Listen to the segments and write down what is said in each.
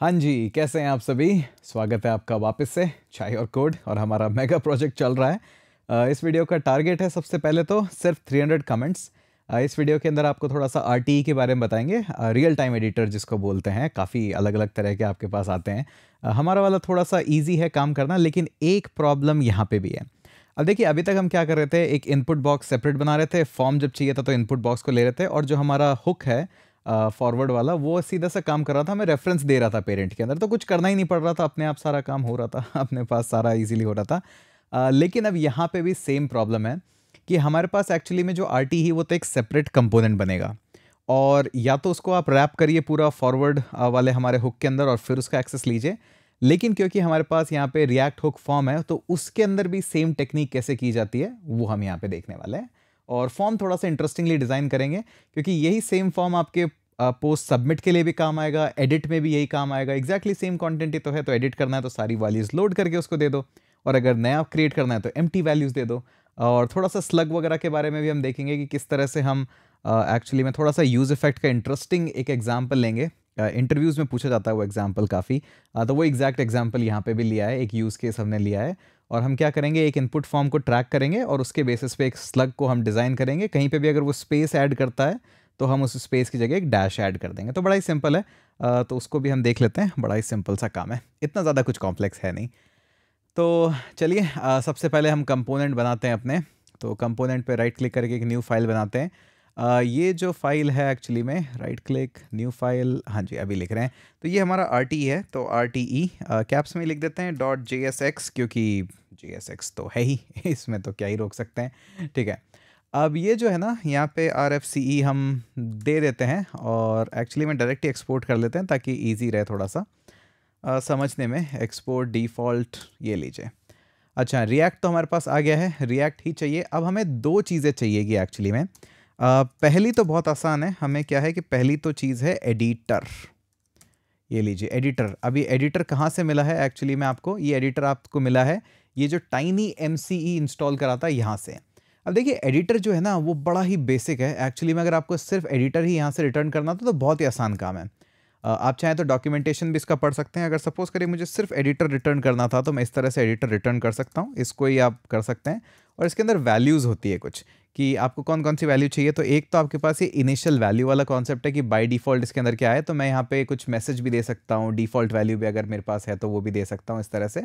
हाँ जी कैसे हैं आप सभी स्वागत है आपका वापस से चाय और कोड और हमारा मेगा प्रोजेक्ट चल रहा है इस वीडियो का टारगेट है सबसे पहले तो सिर्फ 300 कमेंट्स इस वीडियो के अंदर आपको थोड़ा सा आर e के बारे में बताएंगे रियल टाइम एडिटर जिसको बोलते हैं काफ़ी अलग अलग तरह के आपके पास आते हैं हमारा वाला थोड़ा सा ईजी है काम करना लेकिन एक प्रॉब्लम यहाँ पर भी है अब देखिए अभी तक हम क्या कर रहे थे एक इनपुट बॉक्स सेपरेट बना रहे थे फॉर्म जब चाहिए था तो इनपुट बॉक्स को ले रहे थे और जो हमारा हुक है फॉरवर्ड वाला वो सीधा सा काम कर रहा था मैं रेफरेंस दे रहा था पेरेंट के अंदर तो कुछ करना ही नहीं पड़ रहा था अपने आप सारा काम हो रहा था अपने पास सारा इजीली हो रहा था लेकिन अब यहाँ पे भी सेम प्रॉब्लम है कि हमारे पास एक्चुअली में जो आर टी है वो तो एक सेपरेट कंपोनेंट बनेगा और या तो उसको आप रैप करिए पूरा फॉरवर्ड वाले हमारे हुक के अंदर और फिर उसका एक्सेस लीजिए लेकिन क्योंकि हमारे पास यहाँ पे रिएक्ट हुक फॉर्म है तो उसके अंदर भी सेम टेक्निक कैसे की जाती है वो हम यहाँ पे देखने वाले हैं और फॉर्म थोड़ा सा इंटरेस्टिंगली डिज़ाइन करेंगे क्योंकि यही सेम फॉर्म आपके पोस्ट सबमिट के लिए भी काम आएगा एडिट में भी यही काम आएगा एग्जैक्टली सेम कॉन्टेंट ही तो है तो एडिट करना है तो सारी वैल्यूज़ लोड करके उसको दे दो और अगर नया क्रिएट करना है तो एम वैल्यूज़ दे दो और थोड़ा सा स्लग वगैरह के बारे में भी हम देखेंगे कि किस तरह से हम एक्चुअली uh, में थोड़ा सा यूज़ इफेक्ट का इंटरेस्टिंग एक एग्जाम्पल लेंगे इंटरव्यूज़ uh, में पूछा जाता है वो एग्जाम्पल काफ़ी uh, तो वो एग्जैक्ट एग्जाम्पल यहाँ पे भी लिया है एक यूज़ केस हमने लिया है और हम क्या करेंगे एक इनपुट फॉर्म को ट्रैक करेंगे और उसके बेसिस पे एक स्लग को हम डिज़ाइन करेंगे कहीं पे भी अगर वो स्पेस ऐड करता है तो हम उस स्पेस की जगह एक डैश ऐड कर देंगे तो बड़ा ही सिंपल है तो उसको भी हम देख लेते हैं बड़ा ही सिंपल सा काम है इतना ज़्यादा कुछ कॉम्प्लेक्स है नहीं तो चलिए सबसे पहले हम कंपोनेंट बनाते हैं अपने तो कंपोनेंट पे राइट क्लिक करके एक न्यू फाइल बनाते हैं आ, ये जो फाइल है एक्चुअली में राइट क्लिक न्यू फाइल हाँ जी अभी लिख रहे हैं तो ये हमारा आर है तो आर कैप्स में लिख देते हैं डॉट जे क्योंकि जे तो है ही इसमें तो क्या ही रोक सकते हैं ठीक है अब ये जो है ना यहाँ पे आर एफ सी ई हम दे देते हैं और एक्चुअली मैं डायरेक्ट ही एक्सपोर्ट कर लेते हैं ताकि ईजी रहे थोड़ा सा आ, समझने में एक्सपोर्ट डिफ़ॉल्ट ये लीजिए अच्छा रिएक्ट तो हमारे पास आ गया है रिएक्ट ही चाहिए अब हमें दो चीज़ें चाहिएगी एक्चुअली में आ, पहली तो बहुत आसान है हमें क्या है कि पहली तो चीज़ है एडिटर ये लीजिए एडिटर अभी एडिटर कहाँ से मिला है एक्चुअली में आपको ये एडिटर आपको मिला है ये जो tiny M C E install करा था यहाँ से अब देखिए एडिटर जो है ना वो बड़ा ही बेसिक है एक्चुअली में अगर आपको सिर्फ एडिटर ही यहाँ से रिटर्न करना था तो, तो बहुत ही आसान काम है आप चाहें तो डॉक्यूमेंटेशन भी इसका पढ़ सकते हैं अगर सपोज करिए मुझे सिर्फ एडिटर रिटर्न करना था तो मैं इस तरह से एडिटर रिटर्न कर सकता हूँ इसको ही आप कर सकते हैं और इसके अंदर वैल्यूज़ होती है कुछ कि आपको कौन कौन सी वैल्यू चाहिए तो एक तो आपके पास ये इनिशियल वैल्यू वाला कॉन्सेप्ट है कि बाय डिफ़ॉल्ट इसके अंदर क्या है तो मैं यहाँ पे कुछ मैसेज भी दे सकता हूँ डिफ़ॉल्ट वैल्यू भी अगर मेरे पास है तो वो भी दे सकता हूँ इस तरह से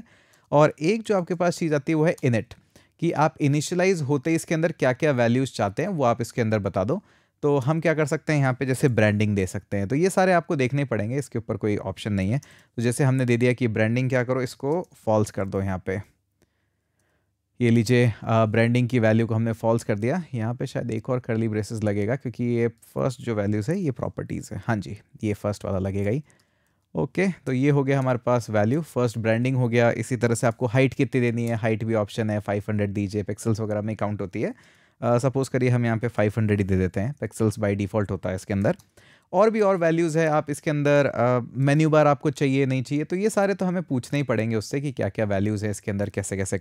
और एक जो आपके पास चीज़ आती है वो है इनिट कि आप इनिशलाइज होते इसके अंदर क्या क्या वैल्यूज़ चाहते हैं वो आप इसके अंदर बता दो तो हम क्या कर सकते हैं यहाँ पे जैसे ब्रांडिंग दे सकते हैं तो ये सारे आपको देखने पड़ेंगे इसके ऊपर कोई ऑप्शन नहीं है तो जैसे हमने दे दिया कि ब्रांडिंग क्या करो इसको फॉल्स कर दो यहाँ पे ये लीजिए ब्रांडिंग की वैल्यू को हमने फॉल्स कर दिया यहाँ पे शायद एक और करली ब्रेसेस लगेगा क्योंकि ये फर्स्ट जो वैल्यूज़ है ये प्रॉपर्टीज़ है हाँ जी ये फर्स्ट वाला लगेगा ही ओके okay, तो ये हो गया हमारे पास वैल्यू फर्स्ट ब्रांडिंग हो गया इसी तरह से आपको हाइट कितनी देनी है हाइट भी ऑप्शन है 500 दीजिए पिक्सल्स वगैरह में काउंट होती है सपोज़ uh, करिए हम यहाँ पे 500 ही दे देते हैं पिक्सल्स बाय डिफ़ॉल्ट होता है इसके अंदर और भी और वैल्यूज़ है आप इसके अंदर मेन्यू uh, बार आपको चाहिए नहीं चाहिए तो ये सारे तो हमें पूछने ही पड़ेंगे उससे कि क्या क्या वैल्यूज़ है इसके अंदर कैसे कैसे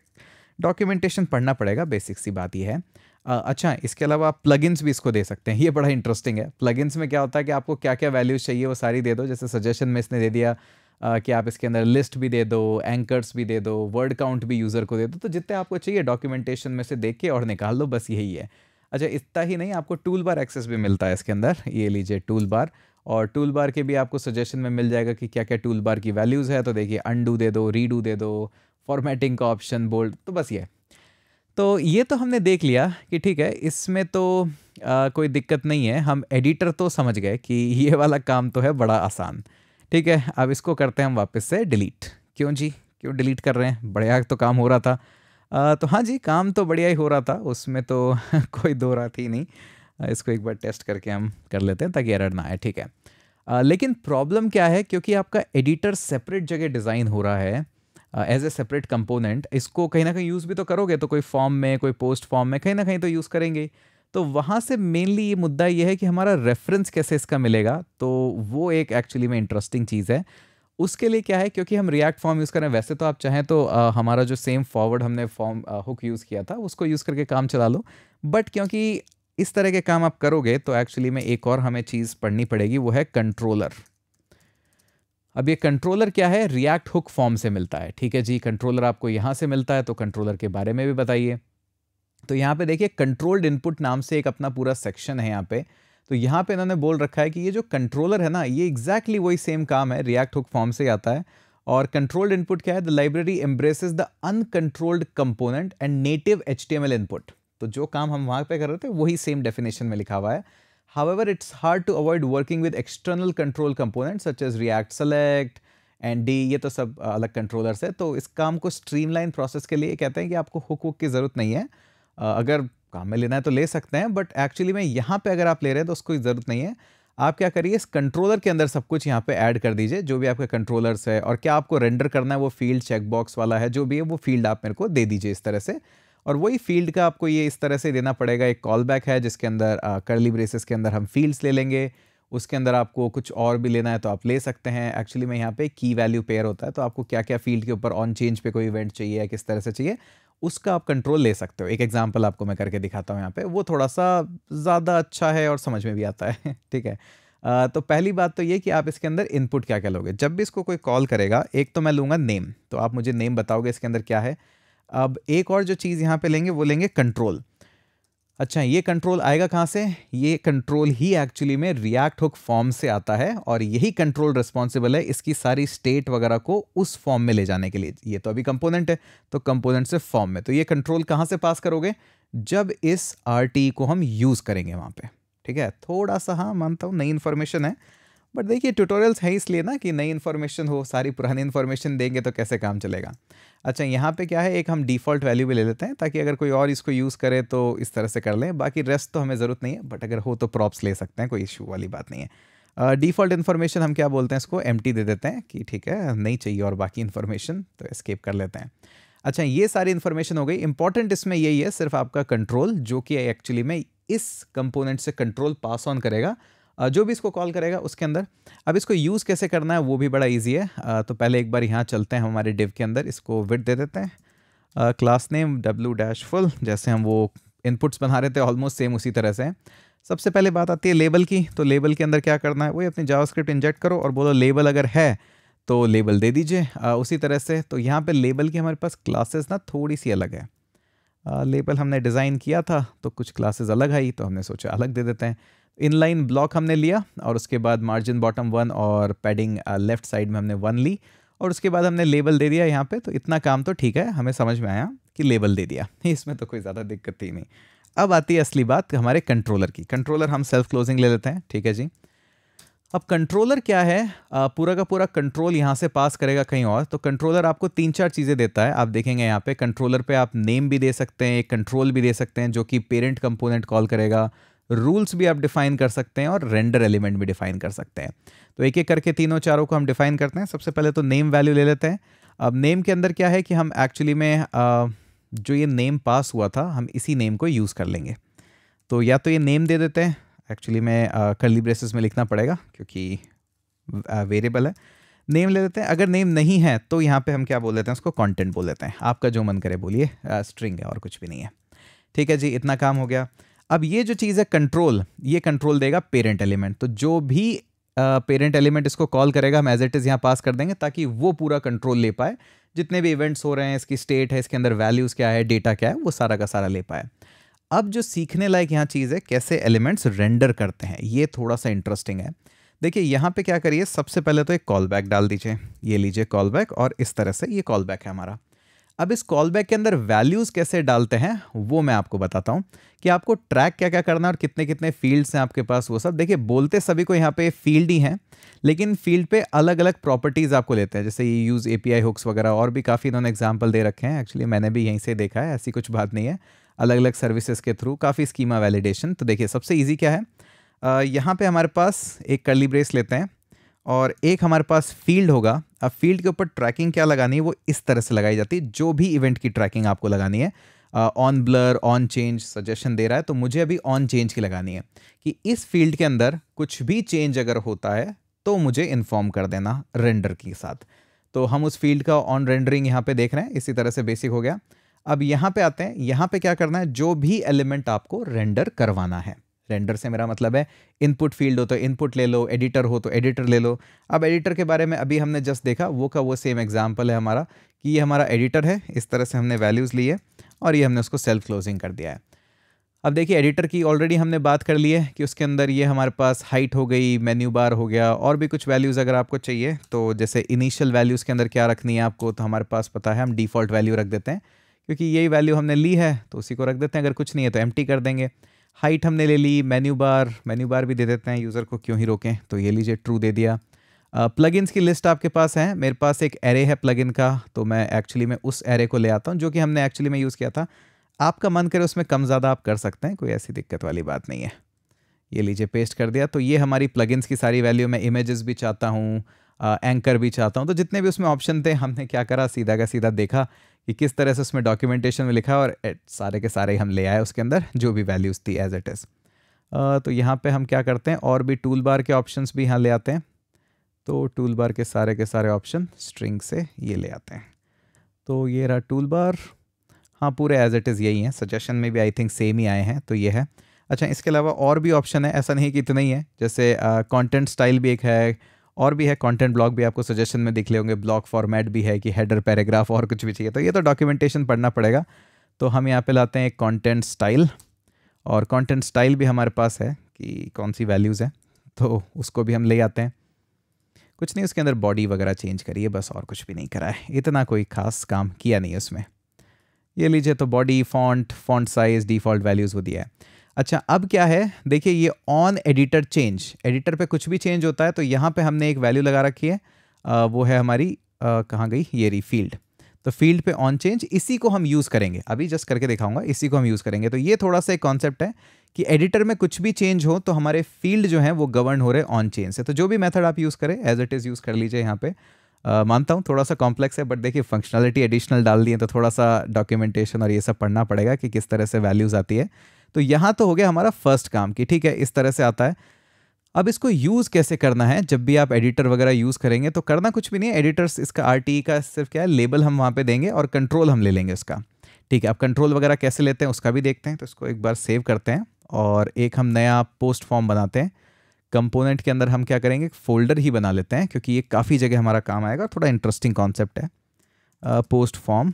डॉक्यूमेंटेशन पढ़ना पड़ेगा बेसिक सी बात यह है अच्छा इसके अलावा आप प्लगइन्स भी इसको दे सकते हैं ये बड़ा इंटरेस्टिंग है प्लगइन्स में क्या होता है कि आपको क्या क्या वैल्यूज़ चाहिए वो सारी दे दो जैसे सजेशन में इसने दे दिया कि आप इसके अंदर लिस्ट भी दे दो एंकर्स भी दे दो वर्ड काउंट भी यूज़र को दे दो तो जितने आपको चाहिए डॉक्यूमेंटेशन में से देख के और निकाल लो बस यही है अच्छा इतना ही नहीं आपको टूल बार एक्सेस भी मिलता है इसके अंदर ये लीजिए टूल बार और टूल बार के भी आपको सजेशन में मिल जाएगा कि क्या क्या टूल बार की वैल्यूज़ है तो देखिए अंडू दे दो रीडू दे दो फॉर्मेटिंग का ऑप्शन बोल्ड तो बस ये तो ये तो हमने देख लिया कि ठीक है इसमें तो आ, कोई दिक्कत नहीं है हम एडिटर तो समझ गए कि ये वाला काम तो है बड़ा आसान ठीक है अब इसको करते हैं हम वापस से डिलीट क्यों जी क्यों डिलीट कर रहे हैं बढ़िया तो काम हो रहा था आ, तो हाँ जी काम तो बढ़िया ही हो रहा था उसमें तो कोई दो रात ही नहीं इसको एक बार टेस्ट करके हम कर लेते हैं ताकि एरर ना आए ठीक है आ, लेकिन प्रॉब्लम क्या है क्योंकि आपका एडिटर सेपरेट जगह डिज़ाइन हो रहा है एज ए सेपरेट कंपोनेंट इसको कहीं ना कहीं यूज़ भी तो करोगे तो कोई फॉर्म में कोई पोस्ट फॉर्म में कहीं ना कहीं तो यूज़ करेंगे तो वहाँ से मेनली ये मुद्दा ये है कि हमारा रेफरेंस कैसे इसका मिलेगा तो वो एक एक्चुअली में इंटरेस्टिंग चीज़ है उसके लिए क्या है क्योंकि हम रिएक्ट फॉर्म यूज़ करें वैसे तो आप चाहें तो आ, uh, हमारा जो सेम फॉरवर्ड हमने फॉर्म हुक यूज़ किया था उसको यूज़ करके काम चला लो बट क्योंकि इस तरह के काम आप करोगे तो एक्चुअली में एक और हमें चीज़ पढ़नी पड़ेगी वो है कंट्रोलर अब ये कंट्रोलर क्या है रिएक्ट हुक फॉर्म से मिलता है ठीक है जी कंट्रोलर आपको यहाँ से मिलता है तो कंट्रोलर के बारे में भी बताइए तो यहाँ पे देखिए कंट्रोल्ड इनपुट नाम से एक अपना पूरा सेक्शन है यहाँ पे तो यहाँ पे इन्होंने बोल रखा है कि ये जो कंट्रोलर है ना ये एग्जैक्टली exactly वही सेम काम है रिएक्ट हुक फॉर्म से आता है और कंट्रोल्ड इनपुट क्या है the library embraces the uncontrolled component and native H input तो जो काम हम वहाँ पे कर रहे थे वही सेम डेफिनेशन में लिखा हुआ है However, it's hard to avoid working with external control components such as React Select and D ये तो सब अलग कंट्रोलर्स है तो इस काम को स्ट्रीमलाइन प्रोसेस के लिए कहते हैं कि आपको हुक hook की ज़रूरत नहीं है अगर काम में लेना है तो ले सकते हैं बट एक्चुअली में यहाँ पे अगर आप ले रहे हैं तो उसको ज़रूरत नहीं है आप क्या करिए इस कंट्रोलर के अंदर सब कुछ यहाँ पे ऐड कर दीजिए जो भी आपके कंट्रोलर्स है और क्या आपको रेंडर करना है वो फील्ड चेकबॉक्स वाला है जो भी है वो फील्ड आप मेरे को दे दीजिए इस तरह से और वही फील्ड का आपको ये इस तरह से देना पड़ेगा एक कॉल बैक है जिसके अंदर करली ब्रेसेस के अंदर हम फील्ड्स ले लेंगे उसके अंदर आपको कुछ और भी लेना है तो आप ले सकते हैं एक्चुअली में यहाँ पे की वैल्यू पेयर होता है तो आपको क्या क्या फील्ड के ऊपर ऑन चेंज पे कोई इवेंट चाहिए या किस तरह से चाहिए उसका आप कंट्रोल ले सकते हो एक एग्जाम्पल आपको मैं करके दिखाता हूँ यहाँ पे वो थोड़ा सा ज़्यादा अच्छा है और समझ में भी आता है ठीक है आ, तो पहली बात तो ये कि आप इसके अंदर इनपुट क्या क्या लोगे जब भी इसको कोई कॉल करेगा एक तो मैं लूँगा नेम तो आप मुझे नेम बताओगे इसके अंदर क्या है अब एक और जो चीज़ यहाँ पे लेंगे वो लेंगे कंट्रोल अच्छा ये कंट्रोल आएगा कहाँ से ये कंट्रोल ही एक्चुअली में रिएक्ट हुक फॉर्म से आता है और यही कंट्रोल रिस्पॉन्सिबल है इसकी सारी स्टेट वगैरह को उस फॉर्म में ले जाने के लिए ये तो अभी कंपोनेंट है तो कंपोनेंट से फॉर्म में तो ये कंट्रोल कहाँ से पास करोगे जब इस आर e को हम यूज़ करेंगे वहाँ पर ठीक है थोड़ा सा हाँ मानता हूँ नई इन्फॉर्मेशन है बट देखिए ट्यूटोरियल्स हैं इसलिए ना कि नई इन्फॉर्मेशन हो सारी पुरानी इन्फॉर्मेशन देंगे तो कैसे काम चलेगा अच्छा यहाँ पे क्या है एक हम डिफ़ॉल्ट वैल्यू भी ले लेते हैं ताकि अगर कोई और इसको यूज़ करे तो इस तरह से कर लें बाकी रेस्ट तो हमें ज़रूरत नहीं है बट अगर हो तो प्रॉप्स ले सकते हैं कोई इशू वाली बात नहीं है डिफ़ॉल्ट इन्फॉर्मेशन हम क्या बोलते हैं इसको एम दे देते हैं कि ठीक है नहीं चाहिए और बाकी इन्फॉर्मेशन तो स्केप कर लेते हैं अच्छा ये सारी इन्फॉर्मेशन हो गई इंपॉर्टेंट इसमें यही है सिर्फ आपका कंट्रोल जो कि एक्चुअली में इस कंपोनेंट से कंट्रोल पास ऑन करेगा जो भी इसको कॉल करेगा उसके अंदर अब इसको यूज़ कैसे करना है वो भी बड़ा ईजी है तो पहले एक बार यहाँ चलते हैं हमारे डिव के अंदर इसको विट दे देते हैं class name W dash full जैसे हम वो इनपुट्स बना रहे थे ऑलमोस्ट सेम उसी तरह से सबसे पहले बात आती है लेबल की तो लेबल के अंदर क्या करना है वही अपनी जावास्क्रिप्ट इंजेक्ट करो और बोलो लेबल अगर है तो लेबल दे दीजिए उसी तरह से तो यहाँ पे लेबल की हमारे पास क्लासेस ना थोड़ी सी अलग है लेबल हमने डिज़ाइन किया था तो कुछ क्लासेस अलग आई तो हमने सोचा अलग दे देते हैं इनलाइन ब्लॉक हमने लिया और उसके बाद मार्जिन बॉटम वन और पैडिंग लेफ्ट साइड में हमने वन ली और उसके बाद हमने लेबल दे दिया यहाँ पे तो इतना काम तो ठीक है हमें समझ में आया कि लेबल दे दिया इसमें तो कोई ज़्यादा दिक्कत ही नहीं अब आती है असली बात हमारे कंट्रोलर की कंट्रोलर हम सेल्फ क्लोजिंग ले लेते हैं ठीक है जी अब कंट्रोलर क्या है uh, पूरा का पूरा कंट्रोल यहाँ से पास करेगा कहीं और तो कंट्रोलर आपको तीन चार चीज़ें देता है आप देखेंगे यहाँ पे कंट्रोलर पे आप नेम भी दे सकते हैं एक कंट्रोल भी दे सकते हैं जो कि पेरेंट कंपोनेंट कॉल करेगा रूल्स भी आप डिफाइन कर सकते हैं और रेंडर एलिमेंट भी डिफाइन कर सकते हैं तो एक एक करके तीनों चारों को हम डिफाइन करते हैं सबसे पहले तो नेम वैल्यू ले लेते हैं अब नेम के अंदर क्या है कि हम एक्चुअली में जो ये नेम पास हुआ था हम इसी नेम को यूज़ कर लेंगे तो या तो ये नेम दे देते हैं एक्चुअली में कर्ली ब्रेसेस में लिखना पड़ेगा क्योंकि वेरिएबल है नेम ले लेते हैं अगर नेम नहीं है तो यहाँ पे हम क्या बोल देते हैं उसको कंटेंट बोल देते हैं आपका जो मन करे बोलिए स्ट्रिंग है और कुछ भी नहीं है ठीक है जी इतना काम हो गया अब ये जो चीज़ है कंट्रोल ये कंट्रोल देगा पेरेंट एलिमेंट तो जो भी पेरेंट uh, एलिमेंट इसको कॉल करेगा हम एज इट इज़ यहाँ पास कर देंगे ताकि वो पूरा कंट्रोल ले पाए जितने भी इवेंट्स हो रहे हैं इसकी स्टेट है इसके अंदर वैल्यूज़ क्या है डेटा क्या है वो सारा का सारा ले पाए अब जो सीखने लायक यहाँ चीज़ है कैसे एलिमेंट्स रेंडर करते हैं ये थोड़ा सा इंटरेस्टिंग है देखिए यहाँ पे क्या करिए सबसे पहले तो एक कॉल बैक डाल दीजिए ये लीजिए कॉल बैक और इस तरह से ये कॉल बैक है हमारा अब इस कॉल बैक के अंदर वैल्यूज़ कैसे डालते हैं वो मैं आपको बताता हूँ कि आपको ट्रैक क्या क्या करना है और कितने कितने फील्ड्स हैं आपके पास वो सब देखिए बोलते सभी को यहाँ पे फील्ड ही हैं लेकिन फील्ड पे अलग अलग प्रॉपर्टीज़ आपको लेते हैं जैसे ये यूज़ ए पी हुक्स वगैरह और भी काफ़ी इन्होंने एग्जाम्पल दे रखे हैं एक्चुअली मैंने भी यहीं से देखा है ऐसी कुछ बात नहीं है अलग अलग सर्विसेज के थ्रू काफ़ी स्कीमा वैलिडेशन तो देखिए सबसे ईजी क्या है यहाँ पर हमारे पास एक कर्ली ब्रेस लेते हैं और एक हमारे पास फील्ड होगा अब फील्ड के ऊपर ट्रैकिंग क्या लगानी है वो इस तरह से लगाई जाती है जो भी इवेंट की ट्रैकिंग आपको लगानी है on blur on change suggestion दे रहा है तो मुझे अभी ऑन चेंज की लगानी है कि इस फील्ड के अंदर कुछ भी चेंज अगर होता है तो मुझे इन्फॉर्म कर देना रेंडर के साथ तो हम उस फील्ड का ऑन रेंडरिंग यहाँ पे देख रहे हैं इसी तरह से बेसिक हो गया अब यहाँ पे आते हैं यहाँ पे क्या करना है जो भी एलिमेंट आपको रेंडर करवाना है रेंडर से मेरा मतलब है इनपुट फील्ड हो तो इनपुट ले लो एडिटर हो तो एडिटर ले लो अब एडिटर के बारे में अभी हमने जस्ट देखा वो का वो सेम एग्जाम्पल है हमारा कि ये हमारा एडिटर है इस तरह से हमने वैल्यूज़ लिए और ये हमने उसको सेल्फ क्लोजिंग कर दिया है अब देखिए एडिटर की ऑलरेडी हमने बात कर ली है कि उसके अंदर ये हमारे पास हाइट हो गई मेन्यू बार हो गया और भी कुछ वैल्यूज़ अगर आपको चाहिए तो जैसे इनिशियल वैल्यूज़ के अंदर क्या रखनी है आपको तो हमारे पास पता है हम डिफ़ॉल्ट वैल्यू रख देते हैं क्योंकि यही वैल्यू हमने ली है तो उसी को रख देते हैं अगर कुछ नहीं है तो एम कर देंगे हाइट हमने ले ली मेन्यू बार मेन्यू बार भी दे देते हैं यूज़र को क्यों ही रोकें तो ये लीजिए ट्रू दे दिया प्लगइन्स uh, की लिस्ट आपके पास है मेरे पास एक एरे है प्लगइन का तो मैं एक्चुअली में उस एरे को ले आता हूँ जो कि हमने एक्चुअली में यूज़ किया था आपका मन करे उसमें कम ज़्यादा आप कर सकते हैं कोई ऐसी दिक्कत वाली बात नहीं है ये लीजिए पेस्ट कर दिया तो ये हमारी प्लगइन्स की सारी वैल्यू मैं इमेजेस भी चाहता हूँ एंकर भी चाहता हूँ तो जितने भी उसमें ऑप्शन थे हमने क्या करा सीधा का सीधा देखा कि किस तरह से उसमें डॉक्यूमेंटेशन में लिखा है और सारे के सारे हम ले आए उसके अंदर जो भी वैल्यूज़ थी एज इट इज़ तो यहाँ पे हम क्या करते हैं और भी टूल बार के ऑप्शन भी यहाँ ले आते हैं तो टूल बार के सारे के सारे ऑप्शन स्ट्रिंग से ये ले आते हैं तो ये रहा टूल बार हाँ पूरे एज इट इज़ यही हैं सजेशन में भी आई थिंक सेम ही आए हैं तो ये है अच्छा इसके अलावा और भी ऑप्शन है ऐसा नहीं कि इतना ही है जैसे कंटेंट uh, स्टाइल भी एक है और भी है कंटेंट ब्लॉग भी आपको सजेशन में दिख ले होंगे ब्लॉग फॉर्मेट भी है कि हेडर पैराग्राफ और कुछ भी चाहिए तो ये तो डॉक्यूमेंटेशन पढ़ना पड़ेगा तो हम यहाँ पे लाते हैं एक कॉन्टेंट स्टाइल और कंटेंट स्टाइल भी हमारे पास है कि कौन सी वैल्यूज़ है तो उसको भी हम ले आते हैं कुछ नहीं उसके अंदर बॉडी वगैरह चेंज करिए बस और कुछ भी नहीं करा है इतना कोई खास काम किया नहीं है उसमें ये लीजिए तो body font font size default values वो दिया है अच्छा अब क्या है देखिए ये ऑन एडिटर चेंज एडिटर पे कुछ भी चेंज होता है तो यहाँ पे हमने एक वैल्यू लगा रखी है आ, वो है हमारी कहाँ गई ये री फील्ड तो फील्ड पे ऑन चेंज इसी को हम यूज़ करेंगे अभी जस्ट करके दिखाऊंगा इसी को हम यूज़ करेंगे तो ये थोड़ा सा एक कॉन्सेप्ट है कि एडिटर में कुछ भी चेंज हो तो हमारे फील्ड जो है वो गवर्न हो रहे ऑन चेंज से तो जो भी मेथड आप यूज़ करें एज इट इज़ यूज़ कर लीजिए यहाँ पर मानता हूँ थोड़ा सा कॉम्प्लेक्स है बट देखिए फंक्शनलिटी एडिशनल डाल दिए तो थोड़ा सा डॉक्यूमेंटेशन और ये सब पढ़ना पड़ेगा कि किस तरह से वैल्यूज़ आती है तो यहाँ तो हो गया हमारा फर्स्ट काम की ठीक है इस तरह से आता है अब इसको यूज़ कैसे करना है जब भी आप एडिटर वगैरह यूज़ करेंगे तो करना कुछ भी नहीं है एडिटर्स इसका आर का सिर्फ क्या है लेबल हम वहाँ पर देंगे और कंट्रोल हम ले लेंगे उसका ठीक है अब कंट्रोल वगैरह कैसे लेते हैं उसका भी देखते हैं तो इसको एक बार सेव करते हैं और एक हम नया पोस्ट फॉर्म बनाते हैं कंपोनेंट के अंदर हम क्या करेंगे फोल्डर ही बना लेते हैं क्योंकि ये काफ़ी जगह हमारा काम आएगा थोड़ा इंटरेस्टिंग कॉन्सेप्ट है पोस्ट फॉर्म